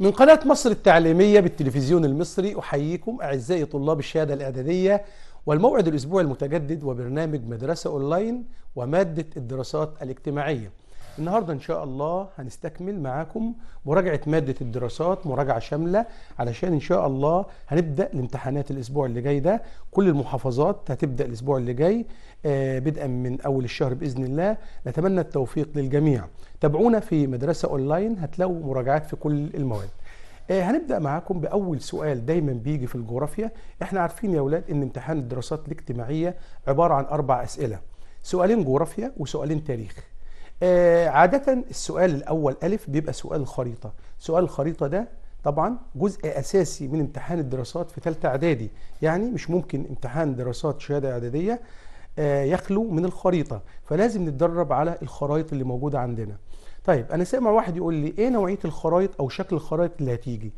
من قناة مصر التعليمية بالتلفزيون المصري أحييكم أعزائي طلاب الشهادة الإعدادية والموعد الأسبوعي المتجدد وبرنامج مدرسة أونلاين ومادة الدراسات الاجتماعية النهارده ان شاء الله هنستكمل معاكم مراجعه ماده الدراسات مراجعه شامله علشان ان شاء الله هنبدا الامتحانات الاسبوع اللي جاي ده كل المحافظات هتبدا الاسبوع اللي جاي آه، بدءا من اول الشهر باذن الله نتمنى التوفيق للجميع تابعونا في مدرسه اونلاين هتلاقوا مراجعات في كل المواد آه، هنبدا معاكم باول سؤال دايما بيجي في الجغرافيا احنا عارفين يا اولاد ان امتحان الدراسات الاجتماعيه عباره عن اربع اسئله سؤالين جغرافيا وسؤالين تاريخ آه، عادة السؤال الأول ألف بيبقى سؤال الخريطة سؤال الخريطة ده طبعا جزء أساسي من امتحان الدراسات في ثالثة إعدادي يعني مش ممكن امتحان دراسات شهادة إعدادية آه، يخلو من الخريطة فلازم نتدرب على الخرائط اللي موجودة عندنا طيب أنا سامع واحد يقول لي إيه نوعية الخرائط أو شكل الخرائط اللي هتيجي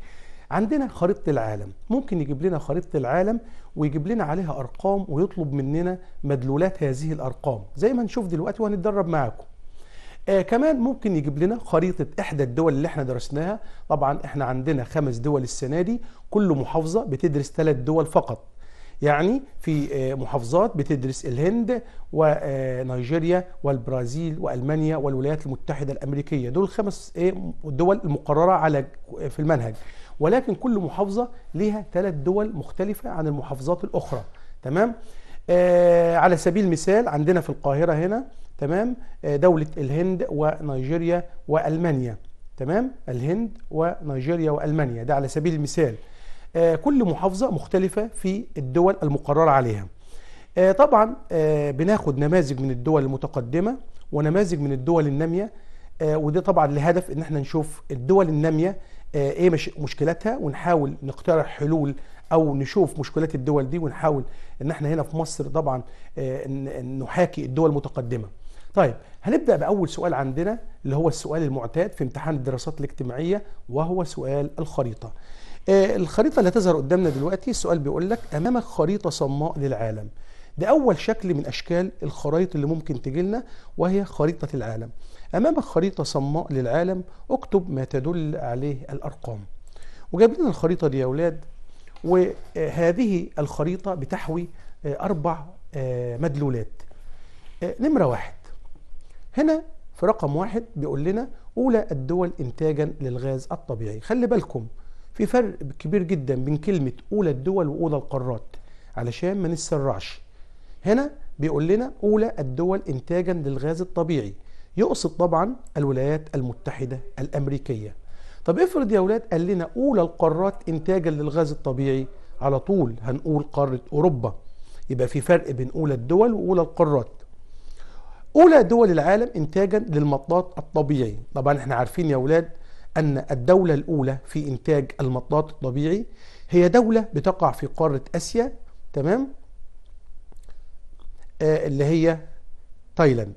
عندنا خريطة العالم ممكن يجيب لنا خريطة العالم ويجيب لنا عليها أرقام ويطلب مننا مدلولات هذه الأرقام زي ما هنشوف دلوقتي وهنتدرب معاكم آه كمان ممكن يجيب لنا خريطة إحدى الدول اللي احنا درسناها طبعا احنا عندنا خمس دول السنة دي كل محافظة بتدرس ثلاث دول فقط يعني في آه، محافظات بتدرس الهند ونيجيريا آه، والبرازيل والمانيا والولايات المتحده الامريكيه دول خمس آه، دول المقرره على في المنهج ولكن كل محافظه ليها ثلاث دول مختلفه عن المحافظات الاخرى تمام آه على سبيل المثال عندنا في القاهره هنا تمام آه، دولة الهند ونيجيريا وألمانيا تمام الهند ونيجيريا وألمانيا ده على سبيل المثال آه، كل محافظة مختلفة في الدول المقررة عليها آه، طبعا بناخد نماذج من الدول المتقدمة ونماذج من الدول النامية وده طبعا لهدف ان احنا نشوف الدول النامية ايه مشكلتها ونحاول نقترح حلول او نشوف مشكلات الدول دي ونحاول ان احنا هنا في مصر طبعا نحاكي الدول المتقدمه طيب هنبدا باول سؤال عندنا اللي هو السؤال المعتاد في امتحان الدراسات الاجتماعيه وهو سؤال الخريطه آه، الخريطه اللي هتظهر قدامنا دلوقتي السؤال بيقول لك امامك خريطه صماء للعالم ده اول شكل من اشكال الخرائط اللي ممكن تجي لنا وهي خريطه العالم امامك خريطه صماء للعالم اكتب ما تدل عليه الارقام وجايب لنا الخريطه دي يا اولاد وهذه الخريطه بتحوي آه، اربع آه، مدلولات نمره واحد هنا في رقم واحد بيقول لنا أولى الدول إنتاجا للغاز الطبيعي خلي بالكم في فرق كبير جدا بين كلمة أولى الدول وأولى القارات علشان ما نسرعش هنا بيقول لنا أولى الدول إنتاجا للغاز الطبيعي يقصد طبعا الولايات المتحدة الأمريكية طب افرض يا ولاد قال لنا أولى القارات إنتاجا للغاز الطبيعي على طول هنقول قارة أوروبا يبقى في فرق بين أولى الدول وأولى القارات أولى دول العالم إنتاجا للمطاط الطبيعي طبعا احنا عارفين يا أولاد أن الدولة الأولى في إنتاج المطاط الطبيعي هي دولة بتقع في قارة آسيا تمام آه اللي هي تايلاند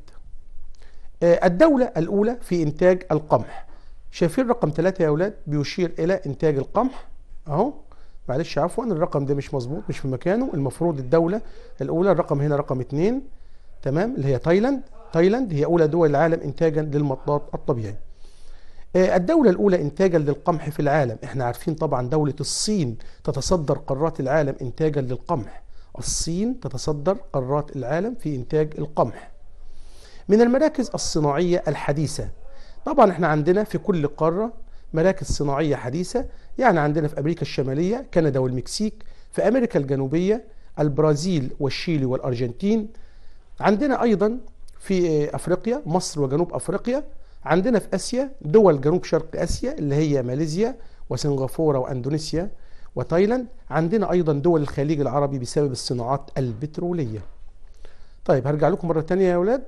آه الدولة الأولى في إنتاج القمح شايفين رقم ثلاثة يا أولاد بيشير إلى إنتاج القمح أهو معلش عفوا الرقم ده مش مظبوط مش في مكانه المفروض الدولة الأولى الرقم هنا رقم اثنين تمام اللي هي تايلاند تايلاند هي أولى دول العالم إنتاجا للمطاط الطبيعي آه، الدولة الأولى إنتاجا للقمح في العالم إحنا عارفين طبعا دولة الصين تتصدر قارات العالم إنتاجا للقمح الصين تتصدر قارات العالم في إنتاج القمح من المراكز الصناعية الحديثة طبعا احنا عندنا في كل قارة مراكز صناعية حديثة يعني عندنا في أمريكا الشمالية كندا والمكسيك في أمريكا الجنوبية البرازيل والشيلي والأرجنتين عندنا أيضا في أفريقيا مصر وجنوب أفريقيا عندنا في آسيا دول جنوب شرق آسيا اللي هي ماليزيا وسنغافورة وأندونيسيا وتايلاند عندنا أيضا دول الخليج العربي بسبب الصناعات البترولية طيب هرجع لكم مرة تانية يا أولاد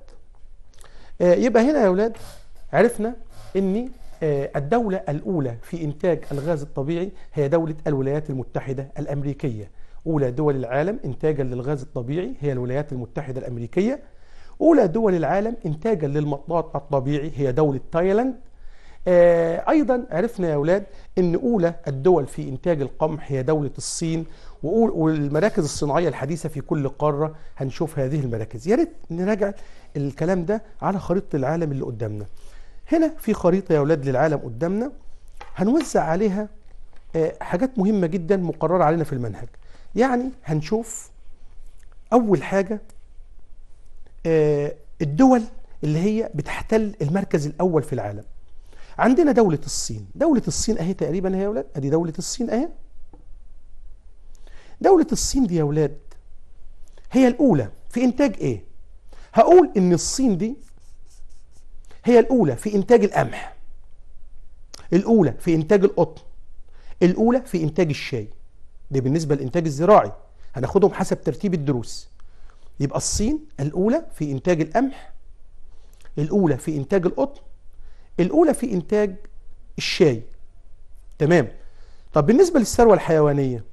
آه يبقى هنا يا أولاد عرفنا أن آه الدولة الأولى في إنتاج الغاز الطبيعي هي دولة الولايات المتحدة الأمريكية أولى دول العالم إنتاجا للغاز الطبيعي هي الولايات المتحدة الأمريكية أولى دول العالم إنتاجا للمطاط الطبيعي هي دولة تايلاند آه، أيضا عرفنا يا أولاد أن أولى الدول في إنتاج القمح هي دولة الصين والمراكز الصناعية الحديثة في كل قارة هنشوف هذه المراكز يا ريت نراجع الكلام ده على خريطة العالم اللي قدامنا هنا في خريطة يا أولاد للعالم قدامنا هنوزع عليها آه، حاجات مهمة جدا مقررة علينا في المنهج يعني هنشوف اول حاجه آه، الدول اللي هي بتحتل المركز الاول في العالم عندنا دولة الصين دولة الصين اهي تقريبا هي يا ولاد ادي دولة الصين اهي دولة الصين دي يا ولاد هي الاولى في انتاج ايه هقول ان الصين دي هي الاولى في انتاج القمح الاولى في انتاج القطن الاولى في انتاج الشاي دي بالنسبة للإنتاج الزراعي هناخدهم حسب ترتيب الدروس يبقى الصين الأولى في إنتاج القمح الأولى في إنتاج القطن الأولى في إنتاج الشاي تمام طب بالنسبة للثروة الحيوانية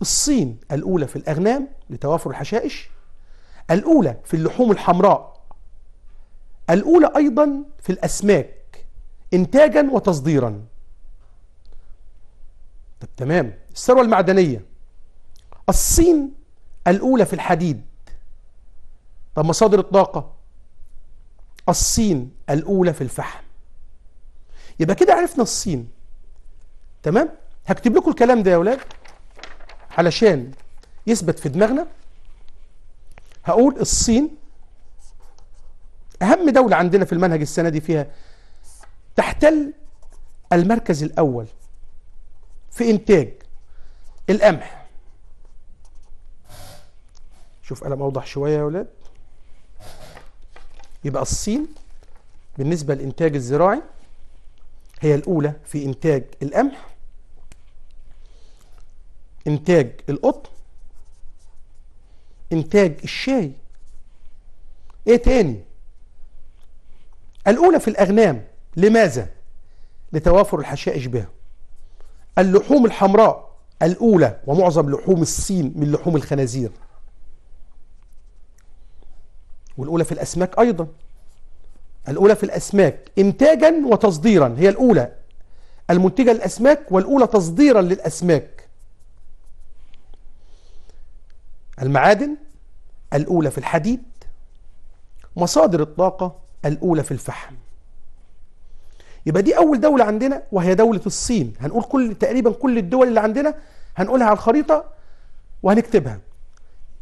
الصين الأولى في الأغنام لتوافر الحشائش الأولى في اللحوم الحمراء الأولى أيضا في الأسماك إنتاجا وتصديرا طب تمام الثروة المعدنية الصين الأولى في الحديد طب مصادر الطاقة الصين الأولى في الفحم يبقى كده عرفنا الصين تمام هكتب لكم الكلام ده يا ولاد علشان يثبت في دماغنا هقول الصين أهم دولة عندنا في المنهج السنة دي فيها تحتل المركز الأول في إنتاج القمح شوف قلم اوضح شويه يا ولاد يبقى الصين بالنسبه للانتاج الزراعي هي الاولى في انتاج القمح انتاج القطن انتاج الشاي ايه تاني الاولى في الاغنام لماذا لتوافر الحشائش بها اللحوم الحمراء الأولى ومعظم لحوم الصين من لحوم الخنازير والأولى في الأسماك أيضا الأولى في الأسماك إنتاجا وتصديرا هي الأولى المنتجة للأسماك والأولى تصديرا للأسماك المعادن الأولى في الحديد مصادر الطاقة الأولى في الفحم يبقى دي اول دوله عندنا وهي دوله الصين هنقول كل تقريبا كل الدول اللي عندنا هنقولها على الخريطه وهنكتبها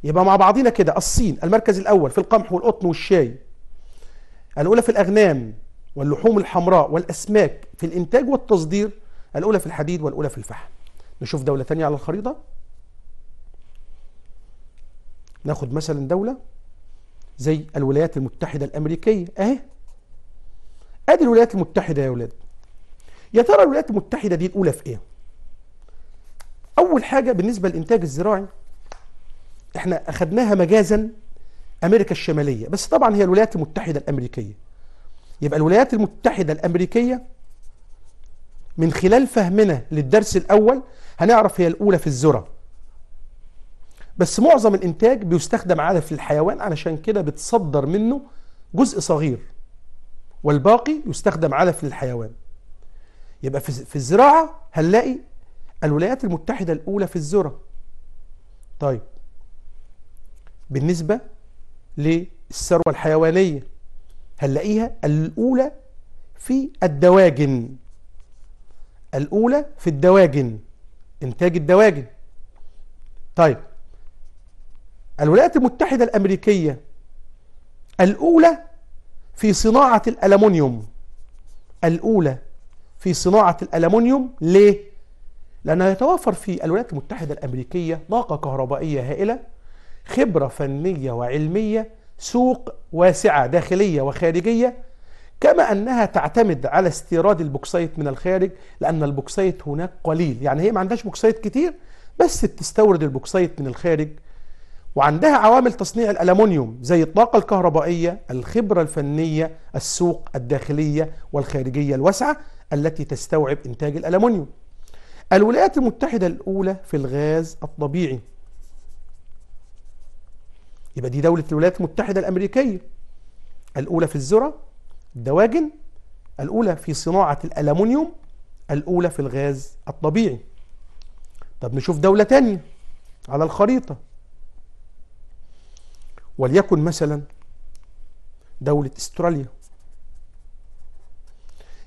يبقى مع بعضينا كده الصين المركز الاول في القمح والقطن والشاي الاولى في الاغنام واللحوم الحمراء والاسماك في الانتاج والتصدير الاولى في الحديد والاولى في الفحم نشوف دوله ثانيه على الخريطه ناخد مثلا دوله زي الولايات المتحده الامريكيه اهي ادي الولايات المتحده يا ولاد يا ترى الولايات المتحده دي الاولى في ايه اول حاجه بالنسبه للانتاج الزراعي احنا اخدناها مجازا امريكا الشماليه بس طبعا هي الولايات المتحده الامريكيه يبقى الولايات المتحده الامريكيه من خلال فهمنا للدرس الاول هنعرف هي الاولى في الذره بس معظم الانتاج بيستخدم عادة في الحيوان علشان كده بتصدر منه جزء صغير والباقي يستخدم علف للحيوان يبقى في الزراعة هنلاقي الولايات المتحدة الأولى في الذرة طيب بالنسبة للثروة الحيوانية هنلاقيها الأولى في الدواجن الأولى في الدواجن إنتاج الدواجن طيب الولايات المتحدة الأمريكية الأولى في صناعة الألمونيوم الأولى في صناعة الألمونيوم ليه؟ لأنه يتوفر في الولايات المتحدة الأمريكية طاقة كهربائية هائلة خبرة فنية وعلمية سوق واسعة داخلية وخارجية كما أنها تعتمد على استيراد البوكسيت من الخارج لأن البوكسيت هناك قليل يعني هي ما عندهاش بوكسيت كتير بس بتستورد البوكسيت من الخارج وعندها عوامل تصنيع الألمنيوم زي الطاقة الكهربائية الخبرة الفنية السوق الداخلية والخارجية الواسعة التي تستوعب إنتاج الألمنيوم الولايات المتحدة الأولى في الغاز الطبيعي يبقى دي دولة الولايات المتحدة الأمريكية الأولى في الذرة الدواجن الأولى في صناعة الألمنيوم الأولى في الغاز الطبيعي طب نشوف دولة تانية على الخريطة وليكن مثلا دولة استراليا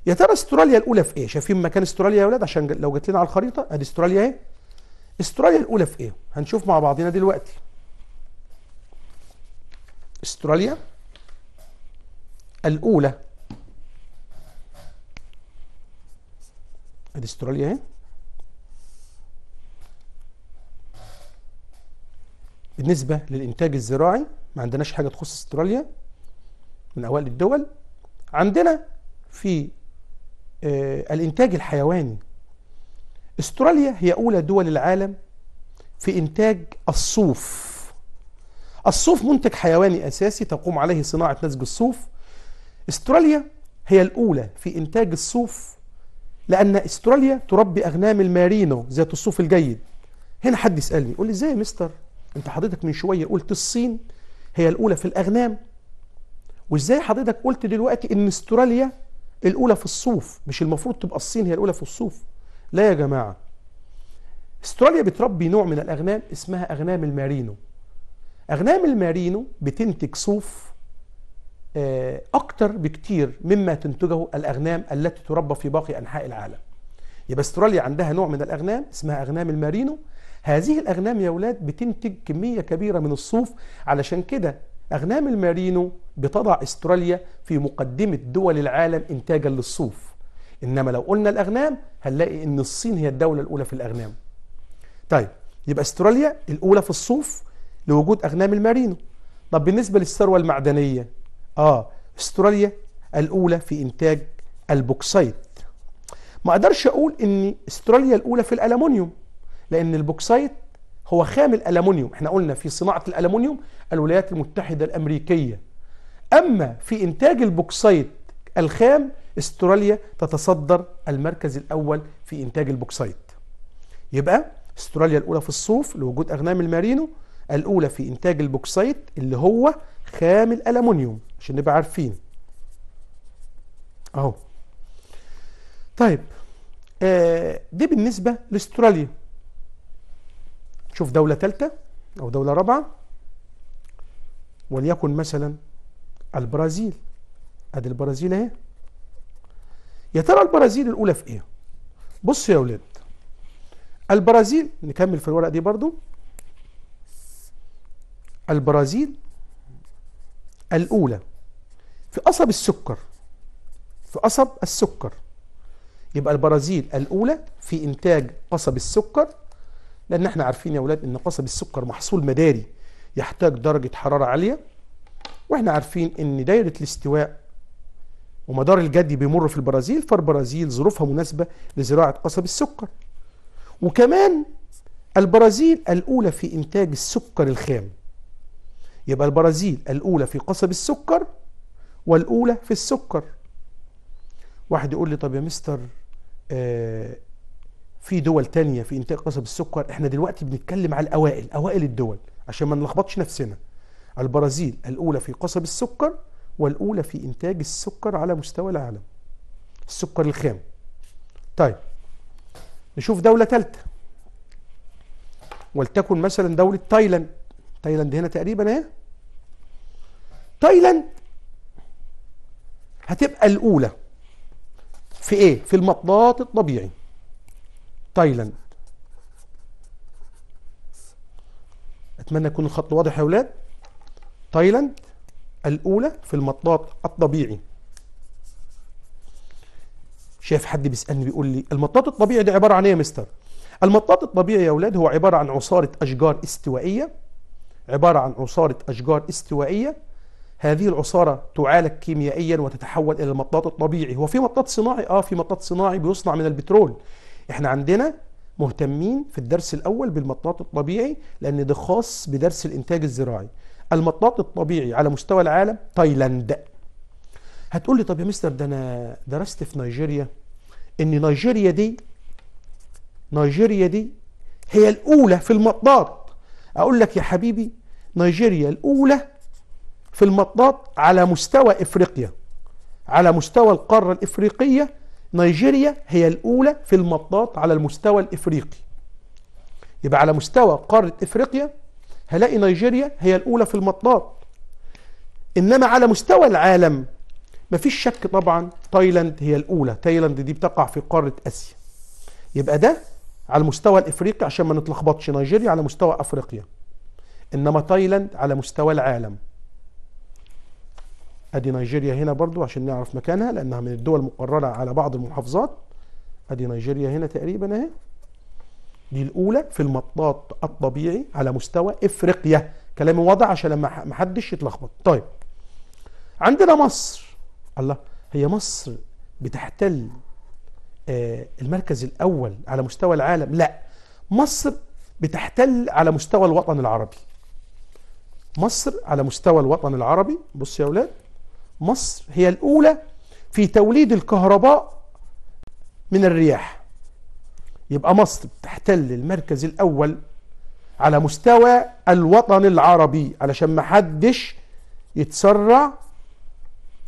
يا ترى استراليا الاولى في ايه شايفين مكان استراليا يا اولاد عشان لو جت لنا على الخريطه ادي استراليا اهي استراليا الاولى في ايه هنشوف مع بعضنا دلوقتي استراليا الاولى ادي استراليا اهي بالنسبه للانتاج الزراعي ما عندناش حاجه تخص استراليا من اوائل الدول عندنا في آه، الانتاج الحيواني استراليا هي اولى دول العالم في انتاج الصوف الصوف منتج حيواني اساسي تقوم عليه صناعه نسج الصوف استراليا هي الاولى في انتاج الصوف لان استراليا تربي اغنام المارينو ذات الصوف الجيد هنا حد يسالني يقول لي ازاي يا مستر انت حضرتك من شويه قلت الصين هي الأولى في الأغنام وإزاي حضرتك قلت دلوقتي إن استراليا الأولى في الصوف مش المفروض تبقى الصين هي الأولى في الصوف لا يا جماعة استراليا بتربي نوع من الأغنام اسمها أغنام المارينو أغنام المارينو بتنتج صوف آه، أكتر بكتير مما تنتجه الأغنام التي تربى في باقي أنحاء العالم يبقى استراليا عندها نوع من الأغنام اسمها أغنام المارينو هذه الأغنام يا ولاد بتنتج كمية كبيرة من الصوف علشان كده أغنام المارينو بتضع استراليا في مقدمة دول العالم إنتاجا للصوف إنما لو قلنا الأغنام هنلاقي إن الصين هي الدولة الأولى في الأغنام طيب يبقى استراليا الأولى في الصوف لوجود أغنام المارينو طب بالنسبة للثروة المعدنية آه استراليا الأولى في إنتاج البوكسيت ما أقدرش أقول إن استراليا الأولى في الألمنيوم لأن البوكسايت هو خام الالومنيوم احنا قلنا في صناعة الالومنيوم الولايات المتحدة الأمريكية أما في إنتاج البوكسايت الخام استراليا تتصدر المركز الأول في إنتاج البوكسايت يبقى استراليا الأولى في الصوف لوجود أغنام المارينو الأولى في إنتاج البوكسايت اللي هو خام الالومنيوم عشان نبقى عارفين أهو طيب آه دي بالنسبة لاستراليا شوف دولة ثالثة أو دولة رابعة وليكن مثلا البرازيل أدي البرازيل أهي يا ترى البرازيل الأولى في إيه؟ بص يا ولاد البرازيل نكمل في الورقة دي برضو البرازيل الأولى في قصب السكر في قصب السكر يبقى البرازيل الأولى في إنتاج قصب السكر لان احنا عارفين يا اولاد ان قصب السكر محصول مداري يحتاج درجه حراره عاليه واحنا عارفين ان دايره الاستواء ومدار الجدي بيمر في البرازيل فالبرازيل ظروفها مناسبه لزراعه قصب السكر وكمان البرازيل الاولى في انتاج السكر الخام يبقى البرازيل الاولى في قصب السكر والاولى في السكر واحد يقول لي طب يا مستر آه في دول تانية في انتاج قصب السكر احنا دلوقتي بنتكلم على الاوائل اوائل الدول عشان ما نلخبطش نفسنا البرازيل الاولى في قصب السكر والاولى في انتاج السكر على مستوى العالم السكر الخام طيب نشوف دولة ثالثة ولتكن مثلا دولة تايلاند تايلاند هنا تقريبا اهي تايلاند هتبقى الاولى في ايه في المطاط الطبيعي تايلاند اتمنى يكون الخط واضح يا اولاد تايلاند الاولى في المطاط الطبيعي شايف حد بيسالني بيقول لي المطاط الطبيعي ده عباره عن ايه يا مستر المطاط الطبيعي يا اولاد هو عباره عن عصاره اشجار استوائيه عباره عن عصاره اشجار استوائيه هذه العصارة تعالج كيميائيا وتتحول إلى المطاط الطبيعي هو في مطاط صناعي؟ آه في مطاط صناعي بيصنع من البترول احنا عندنا مهتمين في الدرس الاول بالمطاط الطبيعي لان ده خاص بدرس الانتاج الزراعي المطاط الطبيعي على مستوى العالم تايلاند هتقول لي طب يا مستر ده انا درست في نيجيريا ان نيجيريا دي نيجيريا دي هي الاولى في المطاط اقول لك يا حبيبي نيجيريا الاولى في المطاط على مستوى افريقيا على مستوى القاره الافريقيه نيجيريا هي الأولى في المطاط على المستوى الإفريقي يبقى على مستوى قارة إفريقيا هلاقي نيجيريا هي الأولى في المطاط إنما على مستوى العالم مفيش شك طبعا تايلاند هي الأولى تايلاند دي بتقع في قارة آسيا يبقى ده على المستوى الإفريقي عشان ما نتلخبطش نيجيريا على مستوى أفريقيا إنما تايلاند على مستوى العالم ادي نيجيريا هنا برضو عشان نعرف مكانها لانها من الدول المقرره على بعض المحافظات ادي نيجيريا هنا تقريبا اهي دي الاولى في المطاط الطبيعي على مستوى افريقيا كلام واضح عشان لما محدش يتلخبط طيب عندنا مصر الله هي مصر بتحتل آه، المركز الاول على مستوى العالم لا مصر بتحتل على مستوى الوطن العربي مصر على مستوى الوطن العربي بص يا اولاد مصر هي الأولى في توليد الكهرباء من الرياح يبقى مصر بتحتل المركز الأول على مستوى الوطن العربي علشان ما حدش يتسرع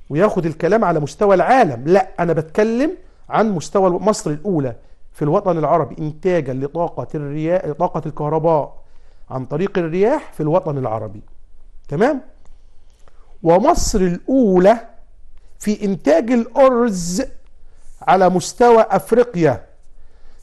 وياخد الكلام على مستوى العالم لا أنا بتكلم عن مستوى مصر الأولى في الوطن العربي إنتاجا لطاقة الرياح طاقة الكهرباء عن طريق الرياح في الوطن العربي تمام؟ ومصر الأولى في إنتاج الأرز على مستوى أفريقيا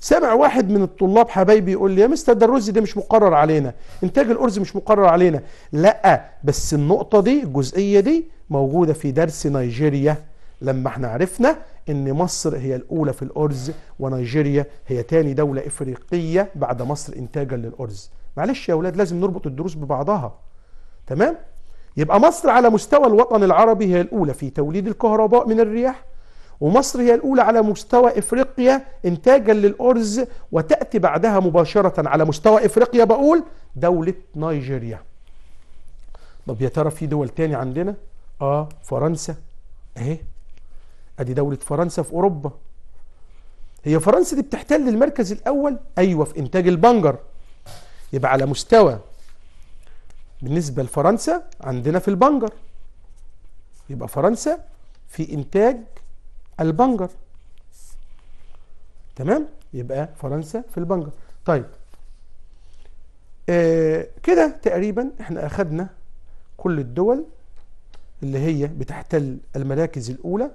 سمع واحد من الطلاب حبايبي يقول لي يا مستر ده الرز ده مش مقرر علينا انتاج الارز مش مقرر علينا لا بس النقطه دي الجزئيه دي موجوده في درس نيجيريا لما احنا عرفنا ان مصر هي الاولى في الارز ونيجيريا هي تاني دوله افريقيه بعد مصر انتاجا للارز معلش يا اولاد لازم نربط الدروس ببعضها تمام يبقى مصر على مستوى الوطن العربي هي الأولى في توليد الكهرباء من الرياح ومصر هي الأولى على مستوى إفريقيا إنتاجا للأرز وتأتي بعدها مباشرة على مستوى إفريقيا بقول دولة نيجيريا طب يا ترى في دول تاني عندنا آه فرنسا أهي أدي دولة فرنسا في أوروبا هي فرنسا دي بتحتل المركز الأول أيوة في إنتاج البنجر يبقى على مستوى بالنسبة لفرنسا عندنا في البنجر يبقى فرنسا في إنتاج البنجر تمام يبقى فرنسا في البنجر طيب آه كده تقريبا احنا أخدنا كل الدول اللي هي بتحتل المراكز الأولى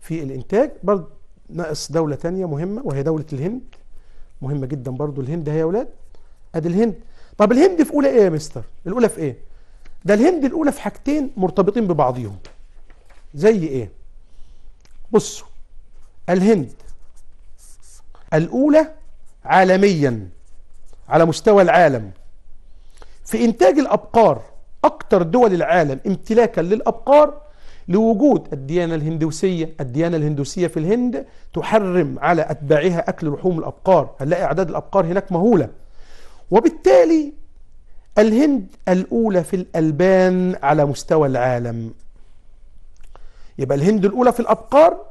في الإنتاج برضه ناقص دولة تانية مهمة وهي دولة الهند مهمة جدا برضو الهند هي يا ولاد أدي الهند طب الهند في اولى ايه يا مستر الاولى في ايه ده الهند الاولى في حاجتين مرتبطين ببعضهم زي ايه بصوا الهند الاولى عالميا على مستوى العالم في انتاج الابقار اكتر دول العالم امتلاكا للابقار لوجود الديانة الهندوسية الديانة الهندوسية في الهند تحرم على أتباعها أكل لحوم الأبقار هنلاقي أعداد الأبقار هناك مهولة وبالتالي الهند الأولى في الألبان على مستوى العالم يبقى الهند الأولى في الأبقار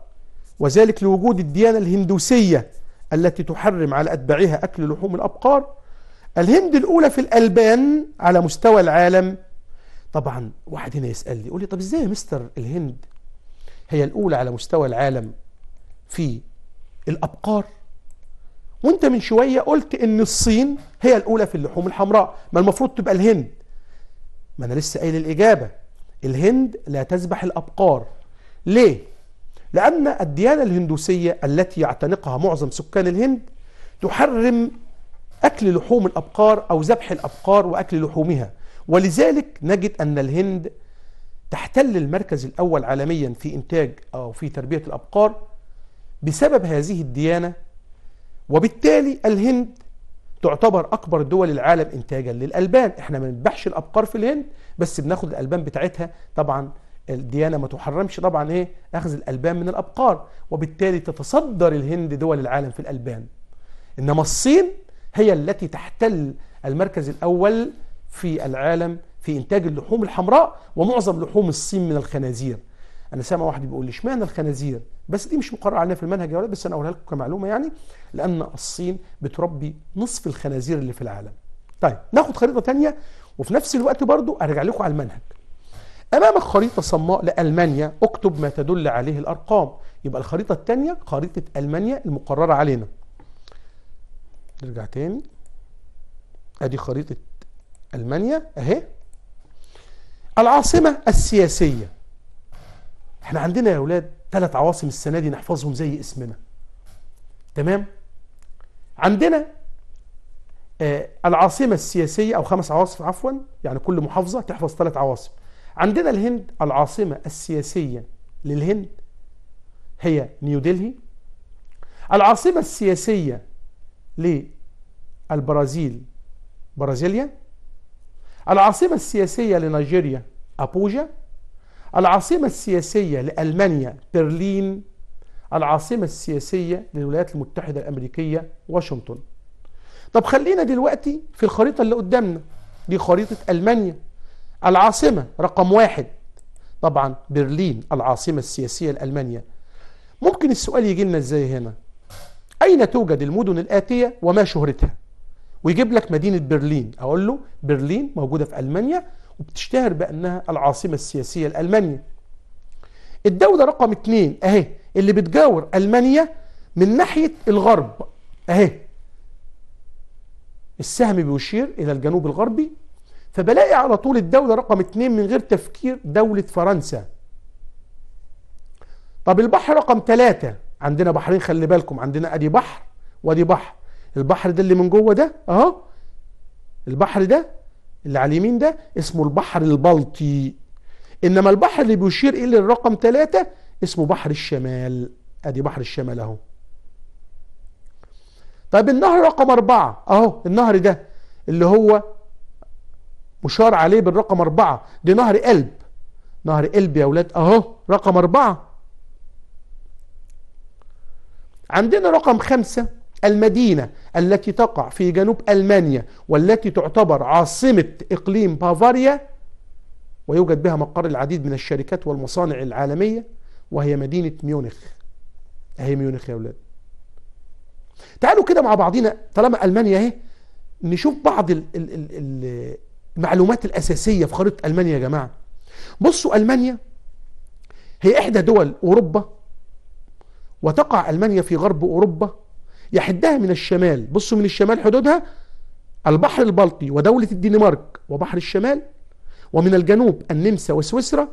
وذلك لوجود الديانة الهندوسية التي تحرم على أتباعها أكل لحوم الأبقار الهند الأولى في الألبان على مستوى العالم طبعا واحد هنا يسألني يقول لي طب ازاي يا مستر الهند هي الأولى على مستوى العالم في الأبقار وانت من شويه قلت ان الصين هي الاولى في اللحوم الحمراء ما المفروض تبقى الهند ما انا لسه قايل الاجابه الهند لا تذبح الابقار ليه لان الديانه الهندوسيه التي يعتنقها معظم سكان الهند تحرم اكل لحوم الابقار او ذبح الابقار واكل لحومها ولذلك نجد ان الهند تحتل المركز الاول عالميا في انتاج او في تربيه الابقار بسبب هذه الديانه وبالتالي الهند تعتبر اكبر دول العالم انتاجا للالبان احنا ما بنذبحش الابقار في الهند بس بناخد الالبان بتاعتها طبعا الديانه ما تحرمش طبعا ايه اخذ الالبان من الابقار وبالتالي تتصدر الهند دول العالم في الالبان انما الصين هي التي تحتل المركز الاول في العالم في انتاج اللحوم الحمراء ومعظم لحوم الصين من الخنازير انا سامع واحد بيقول لي اشمعنى الخنازير بس دي مش مقرره علينا في المنهج يا ولاد بس انا اقولها لكم كمعلومه يعني لان الصين بتربي نصف الخنازير اللي في العالم طيب ناخد خريطه تانية وفي نفس الوقت برضو ارجع لكم على المنهج امامك خريطه صماء لالمانيا اكتب ما تدل عليه الارقام يبقى الخريطه الثانيه خريطه المانيا المقرره علينا نرجع تاني ادي خريطه المانيا اهي العاصمه السياسيه احنا عندنا يا اولاد ثلاث عواصم السنه دي نحفظهم زي اسمنا تمام عندنا آه، العاصمه السياسيه او خمس عواصم عفوا يعني كل محافظه تحفظ ثلاث عواصم عندنا الهند العاصمه السياسيه للهند هي نيو العاصمه السياسيه للبرازيل برازيليا العاصمه السياسيه لنيجيريا ابوجا العاصمة السياسية لألمانيا برلين العاصمة السياسية للولايات المتحدة الأمريكية واشنطن طب خلينا دلوقتي في الخريطة اللي قدامنا دي خريطة ألمانيا العاصمة رقم واحد طبعا برلين العاصمة السياسية لألمانيا ممكن السؤال يجي لنا ازاي هنا أين توجد المدن الآتية وما شهرتها ويجيب لك مدينة برلين أقول له برلين موجودة في ألمانيا وبتشتهر بأنها العاصمة السياسية لألمانيا الدولة رقم اثنين اهي اللي بتجاور ألمانيا من ناحية الغرب اهي السهم بيشير إلى الجنوب الغربي فبلاقي على طول الدولة رقم اثنين من غير تفكير دولة فرنسا طب البحر رقم ثلاثة عندنا بحرين خلي بالكم عندنا ادي بحر وادي بحر البحر ده اللي من جوه ده اهو البحر ده اللي على اليمين ده اسمه البحر البلطي انما البحر اللي بيشير اليه الرقم ثلاثة اسمه بحر الشمال ادي بحر الشمال اهو طيب النهر رقم أربعة أهو النهر ده اللي هو مشار عليه بالرقم أربعة دي نهر قلب نهر قلب يا أولاد أهو رقم أربعة عندنا رقم خمسة المدينة التي تقع في جنوب ألمانيا والتي تعتبر عاصمة إقليم بافاريا ويوجد بها مقر العديد من الشركات والمصانع العالمية وهي مدينة ميونخ أهي ميونخ يا أولاد تعالوا كده مع بعضينا طالما ألمانيا أهي نشوف بعض المعلومات الأساسية في خريطة ألمانيا يا جماعة بصوا ألمانيا هي إحدى دول أوروبا وتقع ألمانيا في غرب أوروبا يحدها من الشمال بصوا من الشمال حدودها البحر البلطي ودولة الدنمارك وبحر الشمال ومن الجنوب النمسا وسويسرا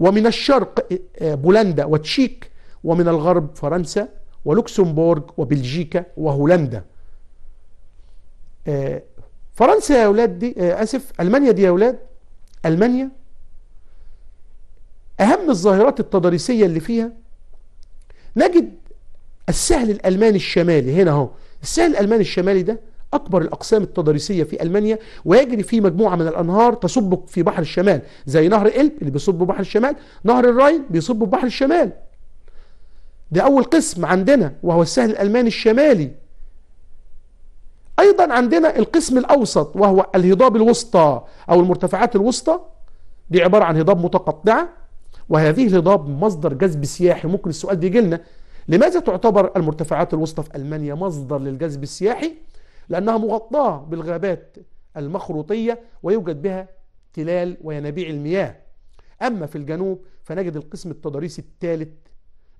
ومن الشرق آه، آه، بولندا وتشيك ومن الغرب فرنسا ولوكسمبورغ وبلجيكا وهولندا آه، فرنسا يا اولاد دي اسف المانيا دي يا اولاد المانيا اهم الظاهرات التضاريسيه اللي فيها نجد السهل الألماني الشمالي هنا اهو السهل الألماني الشمالي ده أكبر الأقسام التضاريسية في ألمانيا ويجري فيه مجموعة من الأنهار تصب في بحر الشمال زي نهر إلب اللي بيصب بحر الشمال نهر الراين بيصب بحر الشمال ده أول قسم عندنا وهو السهل الألماني الشمالي أيضا عندنا القسم الأوسط وهو الهضاب الوسطى أو المرتفعات الوسطى دي عبارة عن هضاب متقطعة وهذه الهضاب مصدر جذب سياحي ممكن السؤال ده يجي لنا لماذا تعتبر المرتفعات الوسطى في ألمانيا مصدر للجذب السياحي؟ لأنها مغطاة بالغابات المخروطية ويوجد بها تلال وينابيع المياه أما في الجنوب فنجد القسم التضاريسي الثالث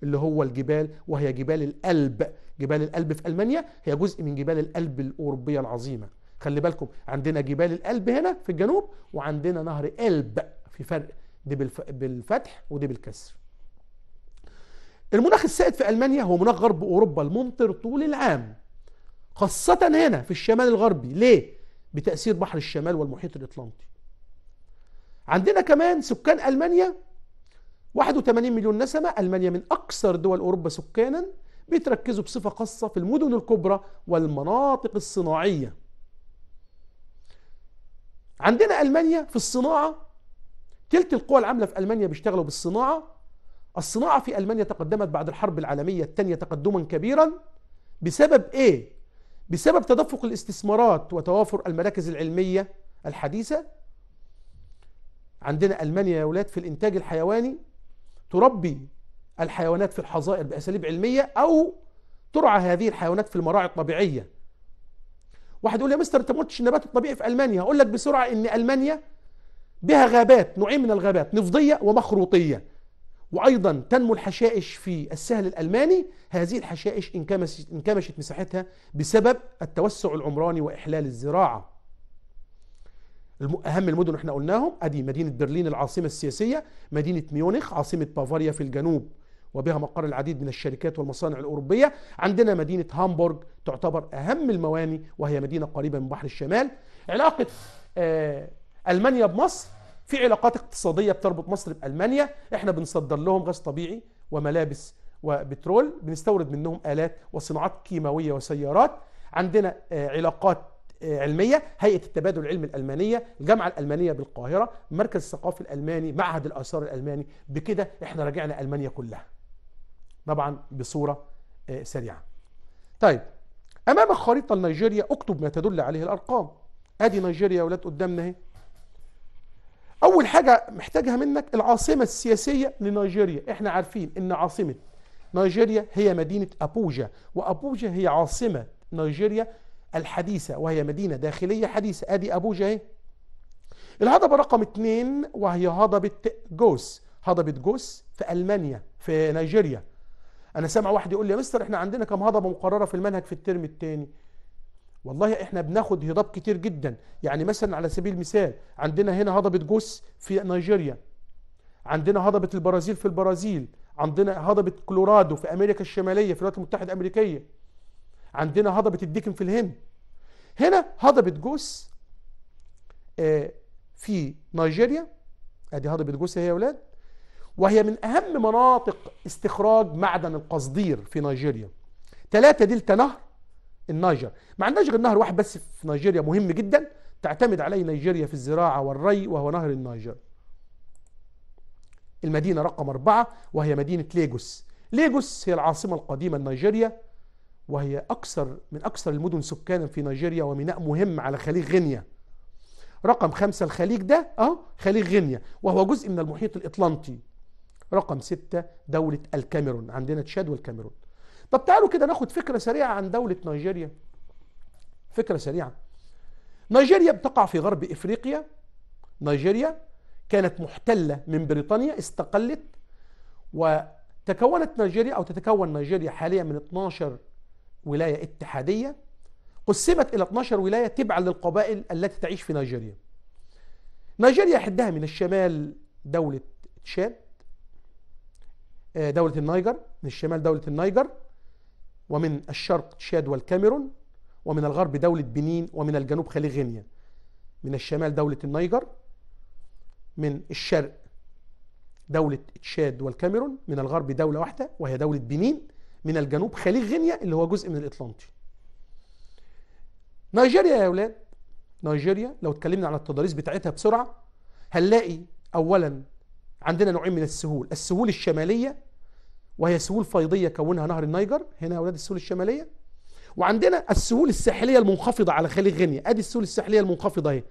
اللي هو الجبال وهي جبال الألب جبال الألب في ألمانيا هي جزء من جبال الألب الأوروبية العظيمة خلي بالكم عندنا جبال الألب هنا في الجنوب وعندنا نهر ألب في فرق دي بالفتح ودي بالكسر المناخ السائد في ألمانيا هو مناخ غرب أوروبا الممطر طول العام خاصة هنا في الشمال الغربي ليه؟ بتأثير بحر الشمال والمحيط الأطلنطي عندنا كمان سكان ألمانيا 81 مليون نسمة ألمانيا من أكثر دول أوروبا سكانا بيتركزوا بصفة خاصة في المدن الكبرى والمناطق الصناعية عندنا ألمانيا في الصناعة تلت القوى العاملة في ألمانيا بيشتغلوا بالصناعة الصناعة في ألمانيا تقدمت بعد الحرب العالمية الثانية تقدما كبيرا بسبب إيه؟ بسبب تدفق الاستثمارات وتوافر المراكز العلمية الحديثة عندنا ألمانيا يا ولاد في الإنتاج الحيواني تربي الحيوانات في الحظائر بأساليب علمية أو ترعى هذه الحيوانات في المراعي الطبيعية واحد يقول يا مستر انت ما قلتش النبات الطبيعي في المانيا هقول لك بسرعه ان المانيا بها غابات نوعين من الغابات نفضيه ومخروطيه وأيضا تنمو الحشائش في السهل الألماني هذه الحشائش انكمشت مساحتها بسبب التوسع العمراني وإحلال الزراعة أهم المدن احنا قلناهم أدي مدينة برلين العاصمة السياسية مدينة ميونخ عاصمة بافاريا في الجنوب وبها مقر العديد من الشركات والمصانع الأوروبية عندنا مدينة هامبورغ تعتبر أهم المواني وهي مدينة قريبة من بحر الشمال علاقة آه، ألمانيا بمصر في علاقات اقتصادية بتربط مصر بألمانيا احنا بنصدر لهم غاز طبيعي وملابس وبترول بنستورد منهم آلات وصناعات كيماوية وسيارات عندنا آه، علاقات آه، علمية هيئة التبادل العلمي الألمانية الجامعة الألمانية بالقاهرة مركز الثقافي الألماني معهد الآثار الألماني بكده احنا راجعنا ألمانيا كلها طبعا بصورة آه، سريعة طيب أمام خريطة لنيجيريا اكتب ما تدل عليه الأرقام أدي نيجيريا يا ولاد قدامنا اهي اول حاجه محتاجها منك العاصمه السياسيه لنيجيريا احنا عارفين ان عاصمه نيجيريا هي مدينه ابوجا وابوجا هي عاصمه نيجيريا الحديثه وهي مدينه داخليه حديثه ادي ابوجا اهي الهضبه رقم اثنين وهي هضبه جوس هضبه جوس في المانيا في نيجيريا انا سامع واحد يقول لي يا مستر احنا عندنا كم هضبه مقرره في المنهج في الترم الثاني والله احنا بناخد هضاب كتير جدا يعني مثلا على سبيل المثال عندنا هنا هضبة جوس في نيجيريا عندنا هضبة البرازيل في البرازيل عندنا هضبة كولورادو في امريكا الشمالية في الولايات المتحدة الامريكية عندنا هضبة الديكن في الهند هنا هضبة جوس آه، في نيجيريا ادي هضبة جوس هي يا اولاد وهي من اهم مناطق استخراج معدن القصدير في نيجيريا ثلاثة دلتا نهر النيجر مع النيجر النهر نهر واحد بس في نيجيريا مهم جدا تعتمد عليه نيجيريا في الزراعة والري وهو نهر النيجر المدينة رقم أربعة وهي مدينة ليجوس ليجوس هي العاصمة القديمة لنيجيريا وهي أكثر من أكثر المدن سكانا في نيجيريا وميناء مهم على خليج غينيا رقم خمسة الخليج ده أه خليج غينيا وهو جزء من المحيط الأطلنطي رقم ستة دولة الكاميرون عندنا تشاد والكاميرون طب تعالوا كده ناخد فكرة سريعة عن دولة نيجيريا فكرة سريعة نيجيريا بتقع في غرب إفريقيا نيجيريا كانت محتلة من بريطانيا استقلت وتكونت نيجيريا أو تتكون نيجيريا حاليا من 12 ولاية اتحادية قسمت إلى 12 ولاية تبعا للقبائل التي تعيش في نيجيريا نيجيريا حدها من الشمال دولة تشاد آه، دولة النيجر من الشمال دولة النيجر ومن الشرق تشاد والكاميرون ومن الغرب دولة بنين ومن الجنوب خليج غينيا من الشمال دولة النيجر من الشرق دولة تشاد والكاميرون من الغرب دولة واحدة وهي دولة بنين من الجنوب خليج غينيا اللي هو جزء من الأطلنطي نيجيريا يا أولاد نيجيريا لو اتكلمنا على التضاريس بتاعتها بسرعة هنلاقي أولا عندنا نوعين من السهول السهول الشمالية وهي سهول فيضيه كونها نهر النيجر هنا اولاد السهول الشماليه وعندنا السهول الساحليه المنخفضه على خليج غينيا ادي السهول الساحليه المنخفضه اهي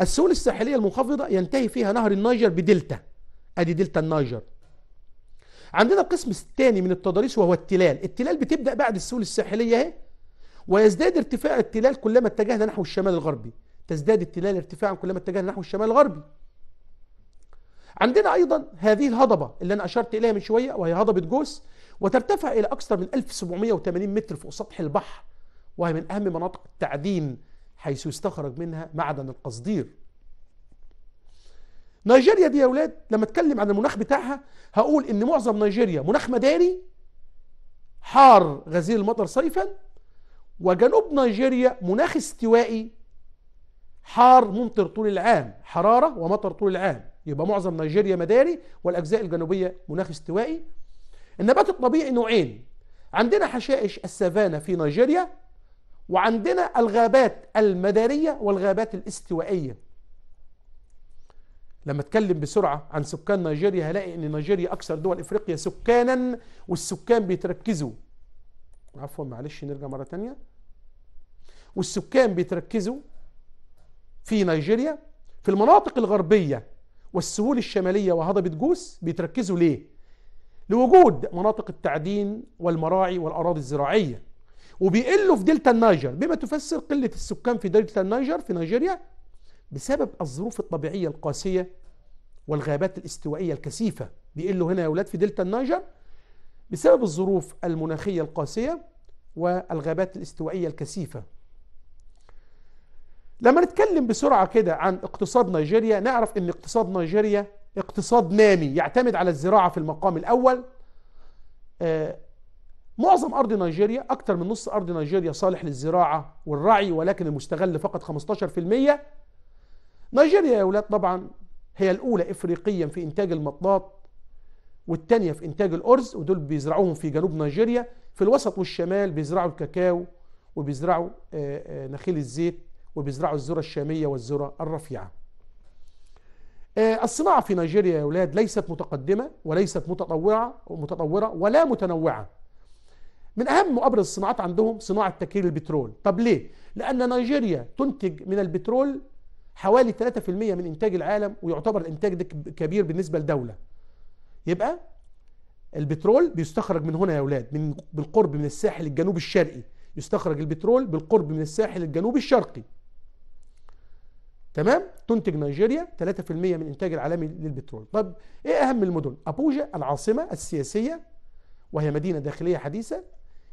السهول الساحليه المنخفضه ينتهي فيها نهر النيجر بدلتا ادي دلتا النيجر عندنا القسم الثاني من التضاريس وهو التلال التلال بتبدا بعد السهول الساحليه اهي ويزداد ارتفاع التلال كلما اتجهنا نحو الشمال الغربي تزداد التلال ارتفاعا كلما اتجهنا نحو الشمال الغربي عندنا أيضا هذه الهضبة اللي أنا أشرت إليها من شوية وهي هضبة جوس وترتفع إلى أكثر من 1780 متر فوق سطح البحر وهي من أهم مناطق التعدين حيث يستخرج منها معدن القصدير نيجيريا دي يا ولاد لما اتكلم عن المناخ بتاعها هقول ان معظم نيجيريا مناخ مداري حار غزير المطر صيفا وجنوب نيجيريا مناخ استوائي حار ممطر طول العام حرارة ومطر طول العام يبقى معظم نيجيريا مداري والاجزاء الجنوبيه مناخ استوائي النبات الطبيعي نوعين عندنا حشائش السافانا في نيجيريا وعندنا الغابات المداريه والغابات الاستوائيه لما اتكلم بسرعه عن سكان نيجيريا هلاقي ان نيجيريا اكثر دول افريقيا سكانا والسكان بيتركزوا عفوا معلش نرجع مره ثانيه والسكان بيتركزوا في نيجيريا في المناطق الغربيه والسهول الشمالية وهضبة جوس بيتركزوا ليه؟ لوجود مناطق التعدين والمراعي والأراضي الزراعية وبيقلوا في دلتا النيجر بما تفسر قلة السكان في دلتا النيجر في نيجيريا بسبب الظروف الطبيعية القاسية والغابات الاستوائية الكثيفة بيقلوا هنا يا ولاد في دلتا النيجر بسبب الظروف المناخية القاسية والغابات الاستوائية الكثيفة لما نتكلم بسرعة كده عن اقتصاد نيجيريا نعرف ان اقتصاد نيجيريا اقتصاد نامي يعتمد على الزراعة في المقام الأول آه معظم أرض نيجيريا أكثر من نص أرض نيجيريا صالح للزراعة والرعي ولكن المستغل فقط 15% نيجيريا يا أولاد طبعا هي الأولى إفريقيا في إنتاج المطاط والثانية في إنتاج الأرز ودول بيزرعوهم في جنوب نيجيريا في الوسط والشمال بيزرعوا الكاكاو وبيزرعوا آه آه نخيل الزيت وبيزرعوا الذره الشاميه والذره الرفيعه آه، الصناعة في نيجيريا يا أولاد ليست متقدمة وليست متطورة متطورة ولا متنوعة من أهم وأبرز الصناعات عندهم صناعة تكرير البترول طب ليه؟ لأن نيجيريا تنتج من البترول حوالي 3% من إنتاج العالم ويعتبر الإنتاج ده كبير بالنسبة لدولة يبقى البترول بيستخرج من هنا يا أولاد من بالقرب من الساحل الجنوب الشرقي يستخرج البترول بالقرب من الساحل الجنوبي الشرقي تمام تنتج نيجيريا 3% من الانتاج العالمي للبترول طب ايه اهم المدن ابوجا العاصمه السياسيه وهي مدينه داخليه حديثه